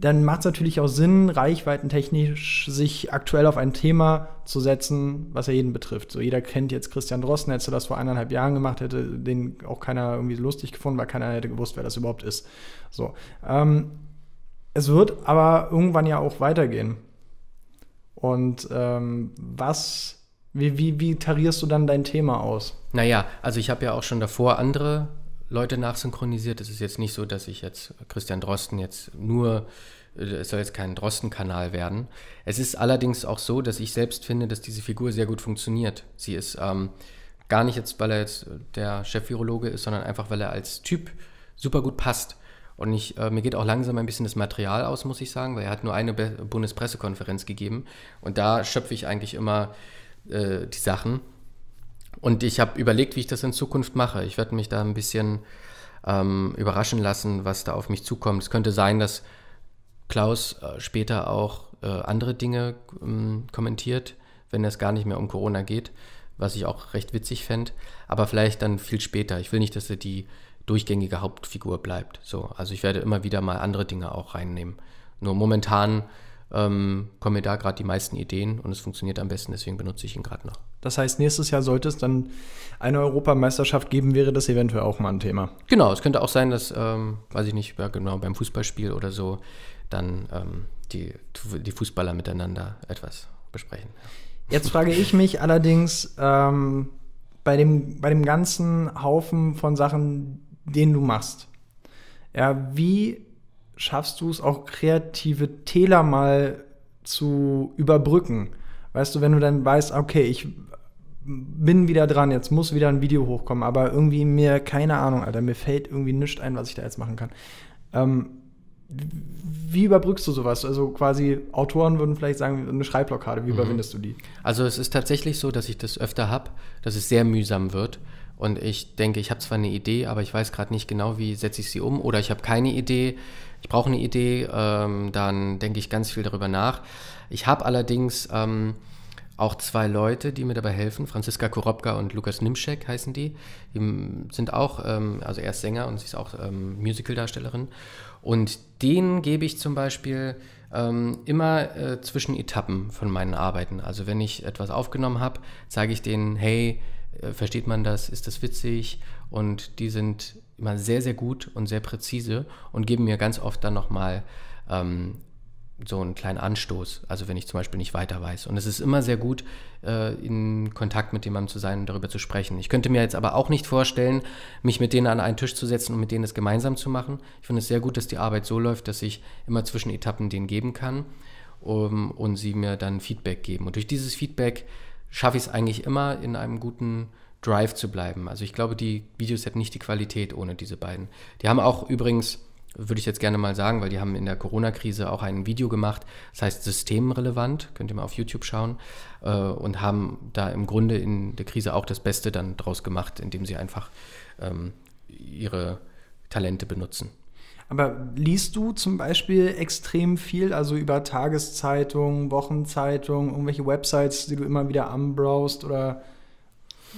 dann macht es natürlich auch Sinn, reichweitentechnisch sich aktuell auf ein Thema zu setzen, was ja jeden betrifft. So, jeder kennt jetzt Christian Drosten, hätte das vor eineinhalb Jahren gemacht, hätte den auch keiner irgendwie so lustig gefunden, weil keiner hätte gewusst, wer das überhaupt ist. So. Ähm, es wird aber irgendwann ja auch weitergehen. Und ähm, was, wie, wie, wie tarierst du dann dein Thema aus? Naja, also ich habe ja auch schon davor andere Leute nachsynchronisiert. Es ist jetzt nicht so, dass ich jetzt Christian Drosten jetzt nur, äh, es soll jetzt kein Drosten-Kanal werden. Es ist allerdings auch so, dass ich selbst finde, dass diese Figur sehr gut funktioniert. Sie ist ähm, gar nicht jetzt, weil er jetzt der Chef-Virologe ist, sondern einfach, weil er als Typ super gut passt. Und ich, äh, mir geht auch langsam ein bisschen das Material aus, muss ich sagen, weil er hat nur eine Be Bundespressekonferenz gegeben. Und da schöpfe ich eigentlich immer äh, die Sachen. Und ich habe überlegt, wie ich das in Zukunft mache. Ich werde mich da ein bisschen ähm, überraschen lassen, was da auf mich zukommt. Es könnte sein, dass Klaus äh, später auch äh, andere Dinge ähm, kommentiert, wenn es gar nicht mehr um Corona geht, was ich auch recht witzig fände. Aber vielleicht dann viel später. Ich will nicht, dass er die durchgängige Hauptfigur bleibt. So, also ich werde immer wieder mal andere Dinge auch reinnehmen. Nur momentan ähm, kommen mir da gerade die meisten Ideen und es funktioniert am besten, deswegen benutze ich ihn gerade noch. Das heißt, nächstes Jahr sollte es dann eine Europameisterschaft geben, wäre das eventuell auch mal ein Thema. Genau, es könnte auch sein, dass, ähm, weiß ich nicht, ja, genau beim Fußballspiel oder so, dann ähm, die, die Fußballer miteinander etwas besprechen. Jetzt frage ich mich allerdings, ähm, bei, dem, bei dem ganzen Haufen von Sachen, den du machst. Ja, wie schaffst du es auch kreative Täler mal zu überbrücken? Weißt du, wenn du dann weißt, okay, ich bin wieder dran, jetzt muss wieder ein Video hochkommen, aber irgendwie mir, keine Ahnung, Alter, mir fällt irgendwie nichts ein, was ich da jetzt machen kann. Ähm, wie überbrückst du sowas? Also quasi Autoren würden vielleicht sagen, eine Schreibblockade, wie mhm. überwindest du die? Also es ist tatsächlich so, dass ich das öfter habe, dass es sehr mühsam wird und ich denke, ich habe zwar eine Idee, aber ich weiß gerade nicht genau, wie setze ich sie um oder ich habe keine Idee, ich brauche eine Idee, ähm, dann denke ich ganz viel darüber nach. Ich habe allerdings ähm, auch zwei Leute, die mir dabei helfen, Franziska Korobka und Lukas Nimschek heißen die. Die sind auch, ähm, also er ist Sänger und sie ist auch ähm, Musicaldarstellerin. Und denen gebe ich zum Beispiel ähm, immer äh, zwischen Etappen von meinen Arbeiten. Also wenn ich etwas aufgenommen habe, zeige ich denen, hey, äh, versteht man das, ist das witzig und die sind immer sehr, sehr gut und sehr präzise und geben mir ganz oft dann nochmal ähm, so einen kleinen Anstoß, also wenn ich zum Beispiel nicht weiter weiß. Und es ist immer sehr gut, äh, in Kontakt mit jemandem zu sein und darüber zu sprechen. Ich könnte mir jetzt aber auch nicht vorstellen, mich mit denen an einen Tisch zu setzen und mit denen das gemeinsam zu machen. Ich finde es sehr gut, dass die Arbeit so läuft, dass ich immer zwischen Etappen denen geben kann um, und sie mir dann Feedback geben. Und durch dieses Feedback schaffe ich es eigentlich immer in einem guten Drive zu bleiben. Also ich glaube, die Videos hätten nicht die Qualität ohne diese beiden. Die haben auch übrigens, würde ich jetzt gerne mal sagen, weil die haben in der Corona-Krise auch ein Video gemacht, das heißt systemrelevant, könnt ihr mal auf YouTube schauen, äh, und haben da im Grunde in der Krise auch das Beste dann draus gemacht, indem sie einfach ähm, ihre Talente benutzen. Aber liest du zum Beispiel extrem viel, also über Tageszeitungen, Wochenzeitungen, irgendwelche Websites, die du immer wieder anbrowst oder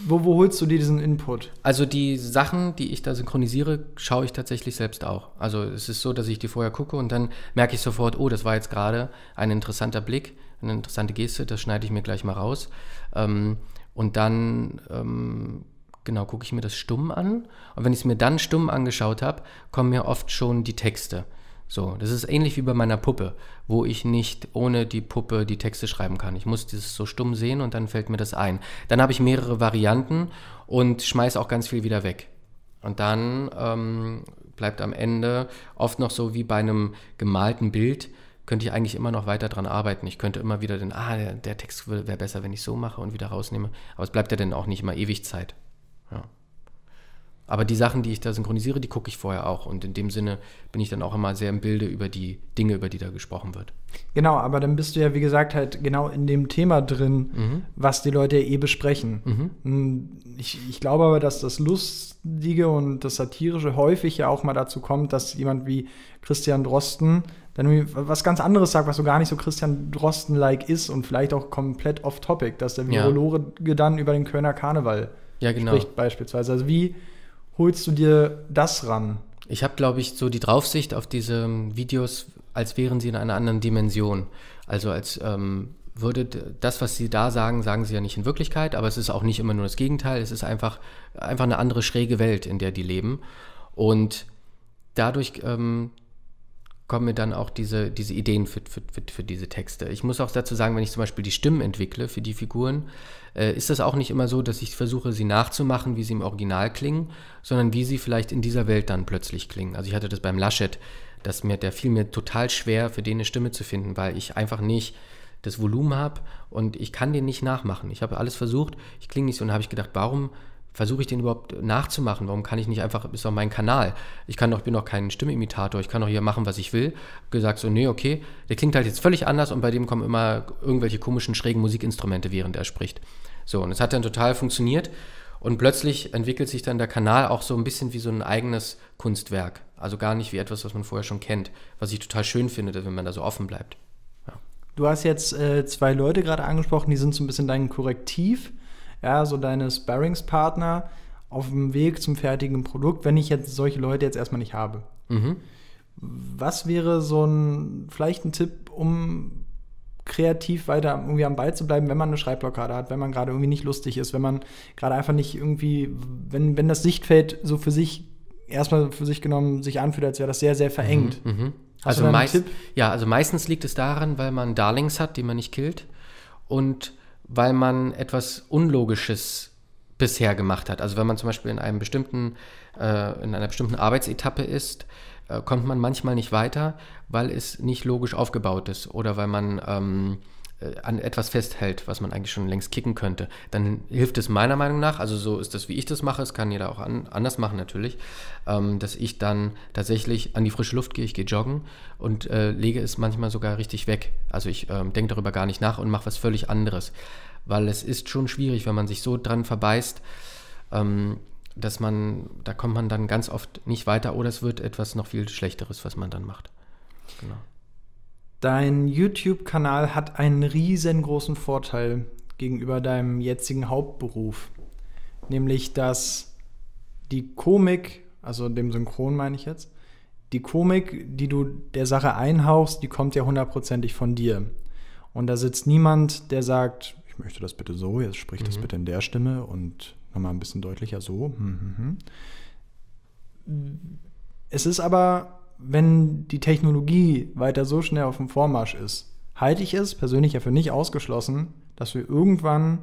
wo, wo holst du dir diesen Input? Also die Sachen, die ich da synchronisiere, schaue ich tatsächlich selbst auch. Also es ist so, dass ich die vorher gucke und dann merke ich sofort, oh, das war jetzt gerade ein interessanter Blick, eine interessante Geste, das schneide ich mir gleich mal raus. Ähm, und dann ähm, genau, gucke ich mir das stumm an. Und wenn ich es mir dann stumm angeschaut habe, kommen mir oft schon die Texte. So, das ist ähnlich wie bei meiner Puppe, wo ich nicht ohne die Puppe die Texte schreiben kann. Ich muss dieses so stumm sehen und dann fällt mir das ein. Dann habe ich mehrere Varianten und schmeiße auch ganz viel wieder weg. Und dann ähm, bleibt am Ende oft noch so wie bei einem gemalten Bild, könnte ich eigentlich immer noch weiter dran arbeiten. Ich könnte immer wieder den, ah, der, der Text wäre besser, wenn ich so mache und wieder rausnehme. Aber es bleibt ja dann auch nicht immer ewig Zeit. Aber die Sachen, die ich da synchronisiere, die gucke ich vorher auch. Und in dem Sinne bin ich dann auch immer sehr im Bilde über die Dinge, über die da gesprochen wird. Genau, aber dann bist du ja, wie gesagt, halt genau in dem Thema drin, mhm. was die Leute ja eh besprechen. Mhm. Hm, ich, ich, glaube aber, dass das Lustige und das Satirische häufig ja auch mal dazu kommt, dass jemand wie Christian Drosten dann was ganz anderes sagt, was so gar nicht so Christian Drosten-like ist und vielleicht auch komplett off-topic, dass der Virologe ja. dann über den Kölner Karneval ja, genau. spricht beispielsweise. Also wie holst du dir das ran? Ich habe, glaube ich, so die Draufsicht auf diese ähm, Videos, als wären sie in einer anderen Dimension. Also als ähm, würde das, was sie da sagen, sagen sie ja nicht in Wirklichkeit, aber es ist auch nicht immer nur das Gegenteil. Es ist einfach, einfach eine andere schräge Welt, in der die leben. Und dadurch ähm, kommen mir dann auch diese, diese Ideen für, für, für, für, diese Texte. Ich muss auch dazu sagen, wenn ich zum Beispiel die Stimmen entwickle für die Figuren, äh, ist das auch nicht immer so, dass ich versuche, sie nachzumachen, wie sie im Original klingen, sondern wie sie vielleicht in dieser Welt dann plötzlich klingen. Also ich hatte das beim Laschet, dass mir, der fiel mir total schwer, für den eine Stimme zu finden, weil ich einfach nicht das Volumen habe und ich kann den nicht nachmachen. Ich habe alles versucht, ich klinge nicht so und habe ich gedacht, warum versuche ich den überhaupt nachzumachen? Warum kann ich nicht einfach, ist doch mein Kanal. Ich kann doch, bin doch kein Stimmimitator, ich kann doch hier machen, was ich will. Gesagt so, nee, okay, der klingt halt jetzt völlig anders und bei dem kommen immer irgendwelche komischen, schrägen Musikinstrumente, während er spricht. So, und es hat dann total funktioniert und plötzlich entwickelt sich dann der Kanal auch so ein bisschen wie so ein eigenes Kunstwerk. Also gar nicht wie etwas, was man vorher schon kennt, was ich total schön finde, wenn man da so offen bleibt. Ja. Du hast jetzt äh, zwei Leute gerade angesprochen, die sind so ein bisschen dein Korrektiv ja, so deine Sparringspartner auf dem Weg zum fertigen Produkt, wenn ich jetzt solche Leute jetzt erstmal nicht habe. Mhm. Was wäre so ein, vielleicht ein Tipp, um kreativ weiter irgendwie am Ball zu bleiben, wenn man eine Schreibblockade hat, wenn man gerade irgendwie nicht lustig ist, wenn man gerade einfach nicht irgendwie, wenn, wenn das Sichtfeld so für sich, erstmal für sich genommen, sich anfühlt, als wäre das sehr, sehr verengt. Mhm. mhm. Also, meist, ja, also meistens liegt es daran, weil man Darlings hat, die man nicht killt. Und weil man etwas Unlogisches bisher gemacht hat. Also wenn man zum Beispiel in einem bestimmten, äh, in einer bestimmten Arbeitsetappe ist, äh, kommt man manchmal nicht weiter, weil es nicht logisch aufgebaut ist oder weil man ähm, äh, an etwas festhält, was man eigentlich schon längst kicken könnte, dann hilft es meiner Meinung nach, also so ist das, wie ich das mache, es kann jeder auch an, anders machen natürlich, ähm, dass ich dann tatsächlich an die frische Luft gehe, ich gehe joggen und äh, lege es manchmal sogar richtig weg. Also ich ähm, denke darüber gar nicht nach und mache was völlig anderes, weil es ist schon schwierig, wenn man sich so dran verbeißt, ähm, dass man, da kommt man dann ganz oft nicht weiter oder es wird etwas noch viel Schlechteres, was man dann macht. Genau. Dein YouTube-Kanal hat einen riesengroßen Vorteil gegenüber deinem jetzigen Hauptberuf, nämlich dass die Komik, also dem Synchron meine ich jetzt, die Komik, die du der Sache einhauchst, die kommt ja hundertprozentig von dir. Und da sitzt niemand, der sagt, ich möchte das bitte so, jetzt sprich mhm. das bitte in der Stimme und nochmal ein bisschen deutlicher so. Mhm. Es ist aber wenn die Technologie weiter so schnell auf dem Vormarsch ist, halte ich es persönlich ja für nicht ausgeschlossen, dass wir irgendwann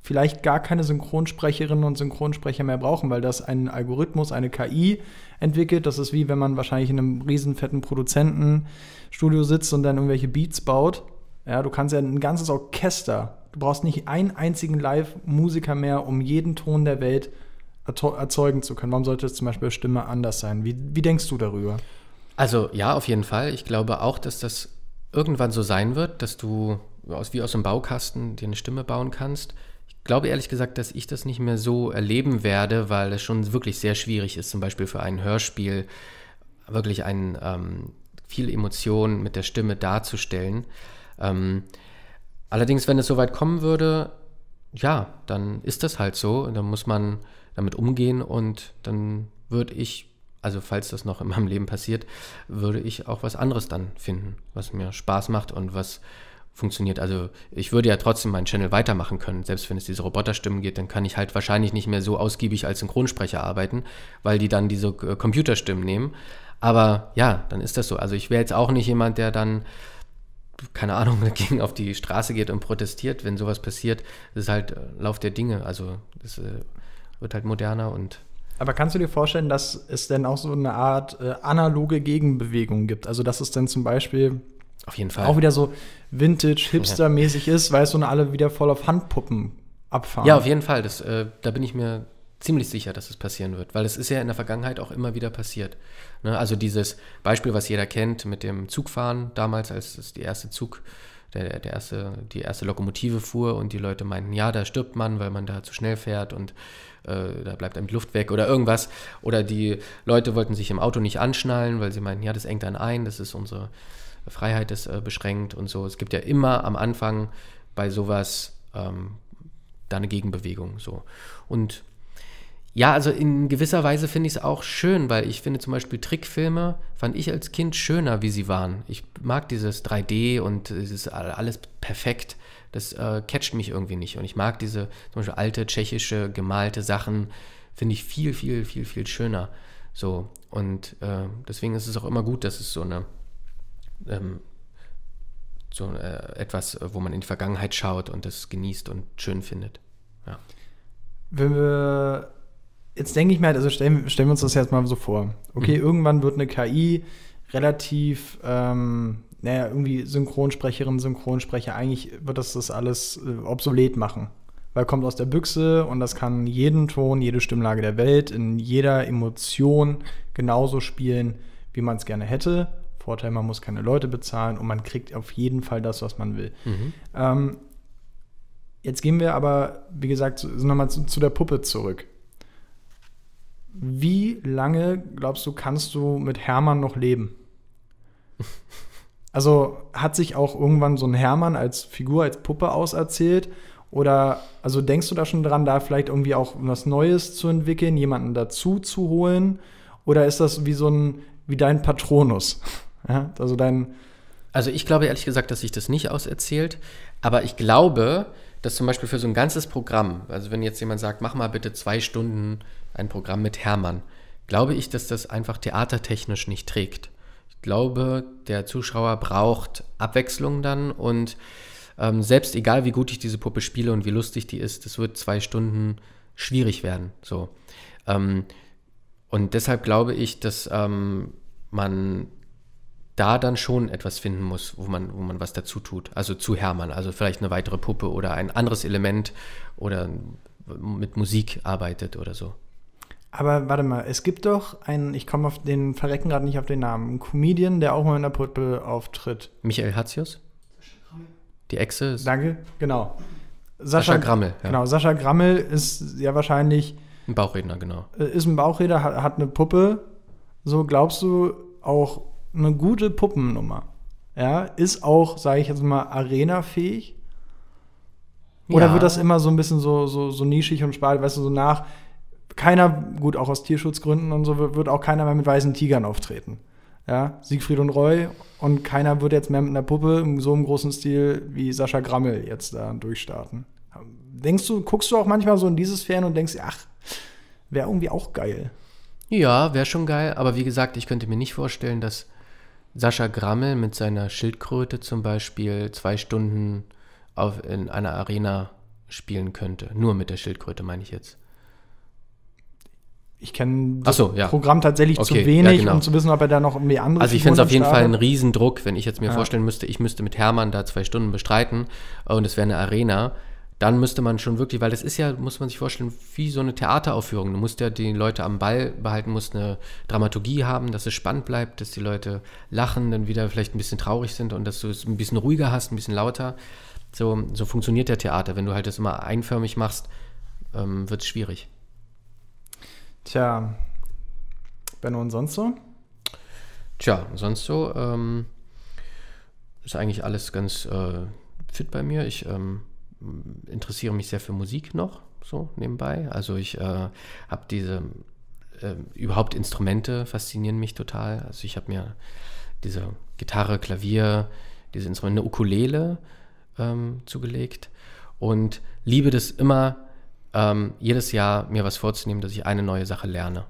vielleicht gar keine Synchronsprecherinnen und Synchronsprecher mehr brauchen, weil das ein Algorithmus, eine KI entwickelt. Das ist wie wenn man wahrscheinlich in einem riesen fetten Produzentenstudio sitzt und dann irgendwelche Beats baut. Ja, du kannst ja ein ganzes Orchester, du brauchst nicht einen einzigen Live-Musiker mehr, um jeden Ton der Welt zu erzeugen zu können? Warum sollte es zum Beispiel Stimme anders sein? Wie, wie denkst du darüber? Also ja, auf jeden Fall. Ich glaube auch, dass das irgendwann so sein wird, dass du aus, wie aus einem Baukasten dir eine Stimme bauen kannst. Ich glaube ehrlich gesagt, dass ich das nicht mehr so erleben werde, weil es schon wirklich sehr schwierig ist, zum Beispiel für ein Hörspiel wirklich ein, ähm, viel Emotion mit der Stimme darzustellen. Ähm, allerdings, wenn es soweit kommen würde, ja, dann ist das halt so. Dann muss man damit umgehen und dann würde ich, also falls das noch in meinem Leben passiert, würde ich auch was anderes dann finden, was mir Spaß macht und was funktioniert. Also ich würde ja trotzdem meinen Channel weitermachen können, selbst wenn es diese Roboterstimmen geht, dann kann ich halt wahrscheinlich nicht mehr so ausgiebig als Synchronsprecher arbeiten, weil die dann diese äh, Computerstimmen nehmen. Aber ja, dann ist das so. Also ich wäre jetzt auch nicht jemand, der dann, keine Ahnung, dagegen auf die Straße geht und protestiert, wenn sowas passiert. Das ist halt äh, Lauf der Dinge. Also das, äh, wird halt moderner und. Aber kannst du dir vorstellen, dass es denn auch so eine Art äh, analoge Gegenbewegung gibt? Also, dass es dann zum Beispiel auf jeden Fall auch wieder so Vintage, Hipster-mäßig ja. ist, weil es so alle wieder voll auf Handpuppen abfahren. Ja, auf jeden Fall. Das, äh, da bin ich mir ziemlich sicher, dass es passieren wird, weil es ist ja in der Vergangenheit auch immer wieder passiert. Ne? Also dieses Beispiel, was jeder kennt mit dem Zugfahren damals, als es die erste Zug der, der erste, die erste Lokomotive fuhr und die Leute meinten, ja, da stirbt man, weil man da zu schnell fährt und äh, da bleibt einem die Luft weg oder irgendwas. Oder die Leute wollten sich im Auto nicht anschnallen, weil sie meinten, ja, das engt dann ein, das ist unsere Freiheit das äh, beschränkt und so. Es gibt ja immer am Anfang bei sowas ähm, da eine Gegenbewegung so. Und ja, also in gewisser Weise finde ich es auch schön, weil ich finde zum Beispiel Trickfilme fand ich als Kind schöner, wie sie waren. Ich mag dieses 3D und es ist alles perfekt. Das äh, catcht mich irgendwie nicht. Und ich mag diese zum Beispiel alte tschechische gemalte Sachen, finde ich viel, viel, viel, viel schöner. So. Und äh, deswegen ist es auch immer gut, dass es so eine ähm, so äh, etwas, äh, wo man in die Vergangenheit schaut und das genießt und schön findet. Ja. Wenn wir jetzt denke ich mir halt, also stellen, stellen wir uns das jetzt mal so vor. Okay, mhm. irgendwann wird eine KI relativ, ähm, naja, irgendwie Synchronsprecherin, Synchronsprecher, eigentlich wird das das alles äh, obsolet machen. Weil kommt aus der Büchse und das kann jeden Ton, jede Stimmlage der Welt, in jeder Emotion genauso spielen, wie man es gerne hätte. Vorteil, man muss keine Leute bezahlen und man kriegt auf jeden Fall das, was man will. Mhm. Ähm, jetzt gehen wir aber, wie gesagt, nochmal zu, zu der Puppe zurück wie lange, glaubst du, kannst du mit Hermann noch leben? Also hat sich auch irgendwann so ein Hermann als Figur, als Puppe auserzählt? Oder also denkst du da schon dran, da vielleicht irgendwie auch was Neues zu entwickeln, jemanden dazu zu holen? Oder ist das wie so ein, wie dein Patronus? Ja, also dein. Also ich glaube ehrlich gesagt, dass sich das nicht auserzählt, aber ich glaube, dass zum Beispiel für so ein ganzes Programm, also wenn jetzt jemand sagt, mach mal bitte zwei Stunden ein Programm mit Hermann, glaube ich, dass das einfach theatertechnisch nicht trägt. Ich glaube, der Zuschauer braucht Abwechslung dann und ähm, selbst egal, wie gut ich diese Puppe spiele und wie lustig die ist, das wird zwei Stunden schwierig werden. So. Ähm, und deshalb glaube ich, dass ähm, man da dann schon etwas finden muss, wo man, wo man was dazu tut. Also zu Hermann, also vielleicht eine weitere Puppe oder ein anderes Element oder mit Musik arbeitet oder so. Aber warte mal, es gibt doch einen, ich komme auf den Verrecken gerade nicht auf den Namen, einen Comedian, der auch mal in der Puppe auftritt. Michael Hatzius? Die Echse ist. Danke, genau. Sascha, Sascha Grammel. Ja. Genau, Sascha Grammel ist ja wahrscheinlich. Ein Bauchredner, genau. Äh, ist ein Bauchredner, hat, hat eine Puppe. So glaubst du auch eine gute Puppennummer. Ja, ist auch, sage ich jetzt mal, arenafähig. Oder ja. wird das immer so ein bisschen so, so, so nischig und spalt, weißt du, so nach, keiner, gut, auch aus Tierschutzgründen und so, wird auch keiner mehr mit weißen Tigern auftreten. Ja, Siegfried und Roy und keiner wird jetzt mehr mit einer Puppe in so einem großen Stil wie Sascha Grammel jetzt da durchstarten. Denkst du, guckst du auch manchmal so in dieses Fern und denkst, ach, wäre irgendwie auch geil. Ja, wäre schon geil, aber wie gesagt, ich könnte mir nicht vorstellen, dass Sascha Grammel mit seiner Schildkröte zum Beispiel zwei Stunden auf, in einer Arena spielen könnte. Nur mit der Schildkröte meine ich jetzt ich kenne das so, ja. Programm tatsächlich okay, zu wenig, ja, genau. um zu wissen, ob er da noch irgendwie andere. Also ich finde es auf jeden Fall einen Riesendruck, wenn ich jetzt mir ja. vorstellen müsste, ich müsste mit Hermann da zwei Stunden bestreiten und es wäre eine Arena. Dann müsste man schon wirklich, weil das ist ja, muss man sich vorstellen, wie so eine Theateraufführung. Du musst ja die Leute am Ball behalten, musst eine Dramaturgie haben, dass es spannend bleibt, dass die Leute lachen, dann wieder vielleicht ein bisschen traurig sind und dass du es ein bisschen ruhiger hast, ein bisschen lauter. So, so funktioniert der Theater. Wenn du halt das immer einförmig machst, ähm, wird es schwierig. Tja, Benno und sonst so? Tja, sonst so ähm, ist eigentlich alles ganz äh, fit bei mir. Ich ähm, interessiere mich sehr für Musik noch, so nebenbei. Also ich äh, habe diese, äh, überhaupt Instrumente faszinieren mich total. Also ich habe mir diese Gitarre, Klavier, diese Instrumente, eine Ukulele ähm, zugelegt und liebe das immer ähm, jedes Jahr mir was vorzunehmen, dass ich eine neue Sache lerne.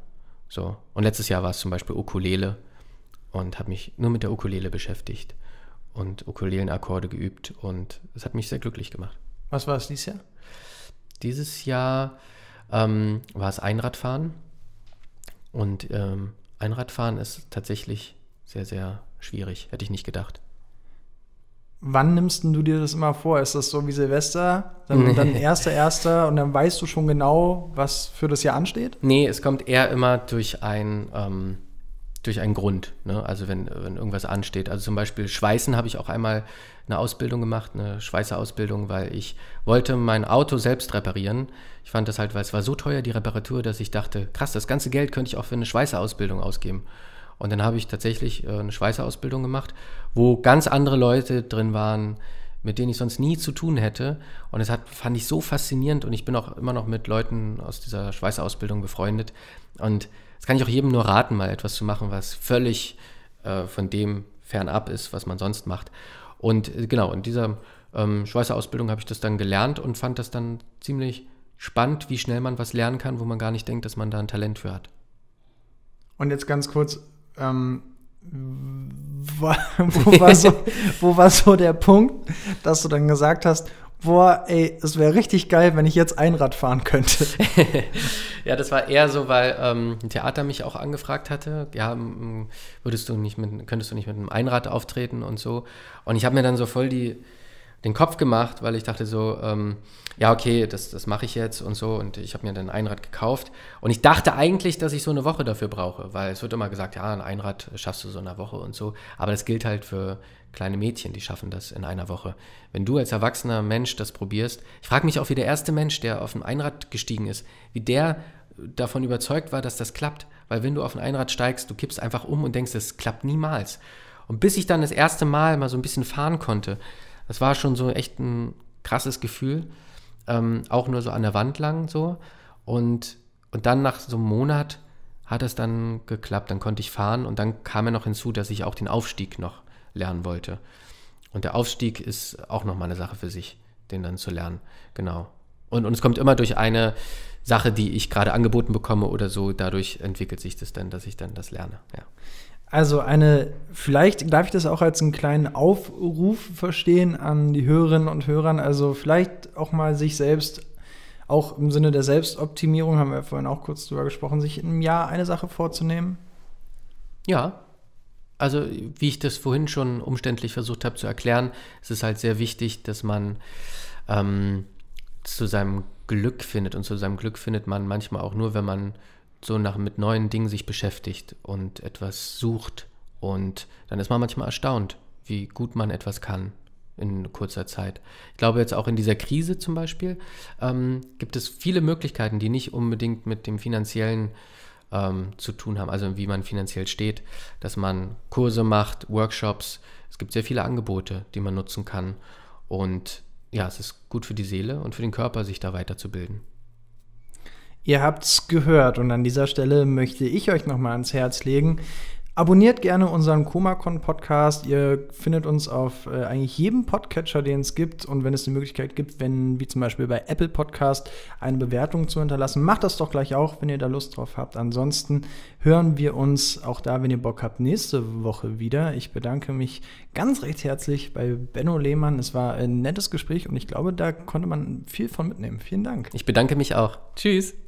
So. Und letztes Jahr war es zum Beispiel Ukulele und habe mich nur mit der Ukulele beschäftigt und Ukulelenakkorde geübt und es hat mich sehr glücklich gemacht. Was war es dieses Jahr? Dieses Jahr ähm, war es Einradfahren und ähm, Einradfahren ist tatsächlich sehr, sehr schwierig, hätte ich nicht gedacht. Wann nimmst du dir das immer vor? Ist das so wie Silvester? Dann, nee. dann erster, erster und dann weißt du schon genau, was für das Jahr ansteht? Nee, es kommt eher immer durch ein. Ähm durch einen Grund. Ne? Also wenn, wenn irgendwas ansteht. Also zum Beispiel Schweißen habe ich auch einmal eine Ausbildung gemacht, eine Schweißerausbildung, weil ich wollte mein Auto selbst reparieren. Ich fand das halt, weil es war so teuer, die Reparatur, dass ich dachte, krass, das ganze Geld könnte ich auch für eine Schweißerausbildung ausgeben. Und dann habe ich tatsächlich äh, eine Schweißerausbildung gemacht, wo ganz andere Leute drin waren, mit denen ich sonst nie zu tun hätte. Und das hat, fand ich so faszinierend und ich bin auch immer noch mit Leuten aus dieser Schweißerausbildung befreundet. Und das kann ich auch jedem nur raten, mal etwas zu machen, was völlig äh, von dem fernab ist, was man sonst macht. Und äh, genau, in dieser ähm, Schweißerausbildung habe ich das dann gelernt und fand das dann ziemlich spannend, wie schnell man was lernen kann, wo man gar nicht denkt, dass man da ein Talent für hat. Und jetzt ganz kurz, ähm, wo, war so, wo war so der Punkt, dass du dann gesagt hast, boah, ey, es wäre richtig geil, wenn ich jetzt Einrad fahren könnte. ja, das war eher so, weil ähm, ein Theater mich auch angefragt hatte. Ja, würdest du nicht mit, könntest du nicht mit einem Einrad auftreten und so. Und ich habe mir dann so voll die den Kopf gemacht, weil ich dachte so, ähm, ja, okay, das, das mache ich jetzt und so. Und ich habe mir dann ein Einrad gekauft. Und ich dachte eigentlich, dass ich so eine Woche dafür brauche, weil es wird immer gesagt, ja, ein Einrad schaffst du so in einer Woche und so. Aber das gilt halt für kleine Mädchen, die schaffen das in einer Woche. Wenn du als erwachsener Mensch das probierst, ich frage mich auch, wie der erste Mensch, der auf ein Einrad gestiegen ist, wie der davon überzeugt war, dass das klappt. Weil wenn du auf ein Einrad steigst, du kippst einfach um und denkst, das klappt niemals. Und bis ich dann das erste Mal mal so ein bisschen fahren konnte, das war schon so echt ein krasses Gefühl. Ähm, auch nur so an der Wand lang so. Und, und dann nach so einem Monat hat es dann geklappt, dann konnte ich fahren und dann kam ja noch hinzu, dass ich auch den Aufstieg noch lernen wollte. Und der Aufstieg ist auch nochmal eine Sache für sich, den dann zu lernen. Genau. Und, und es kommt immer durch eine Sache, die ich gerade angeboten bekomme oder so, dadurch entwickelt sich das dann, dass ich dann das lerne. Ja. Also eine, vielleicht darf ich das auch als einen kleinen Aufruf verstehen an die Hörerinnen und Hörern. Also vielleicht auch mal sich selbst, auch im Sinne der Selbstoptimierung, haben wir vorhin auch kurz drüber gesprochen, sich im Jahr eine Sache vorzunehmen. Ja. Also wie ich das vorhin schon umständlich versucht habe zu erklären, es ist halt sehr wichtig, dass man ähm, zu seinem Glück findet. Und zu seinem Glück findet man manchmal auch nur, wenn man so nach, mit neuen Dingen sich beschäftigt und etwas sucht. Und dann ist man manchmal erstaunt, wie gut man etwas kann in kurzer Zeit. Ich glaube jetzt auch in dieser Krise zum Beispiel ähm, gibt es viele Möglichkeiten, die nicht unbedingt mit dem finanziellen ähm, zu tun haben, also wie man finanziell steht, dass man Kurse macht, Workshops. Es gibt sehr viele Angebote, die man nutzen kann. Und ja, es ist gut für die Seele und für den Körper, sich da weiterzubilden. Ihr habt's gehört und an dieser Stelle möchte ich euch nochmal ans Herz legen. Abonniert gerne unseren comacon Podcast. Ihr findet uns auf äh, eigentlich jedem Podcatcher, den es gibt. Und wenn es eine Möglichkeit gibt, wenn, wie zum Beispiel bei Apple Podcast, eine Bewertung zu hinterlassen, macht das doch gleich auch, wenn ihr da Lust drauf habt. Ansonsten hören wir uns auch da, wenn ihr Bock habt, nächste Woche wieder. Ich bedanke mich ganz recht herzlich bei Benno Lehmann. Es war ein nettes Gespräch und ich glaube, da konnte man viel von mitnehmen. Vielen Dank. Ich bedanke mich auch. Tschüss.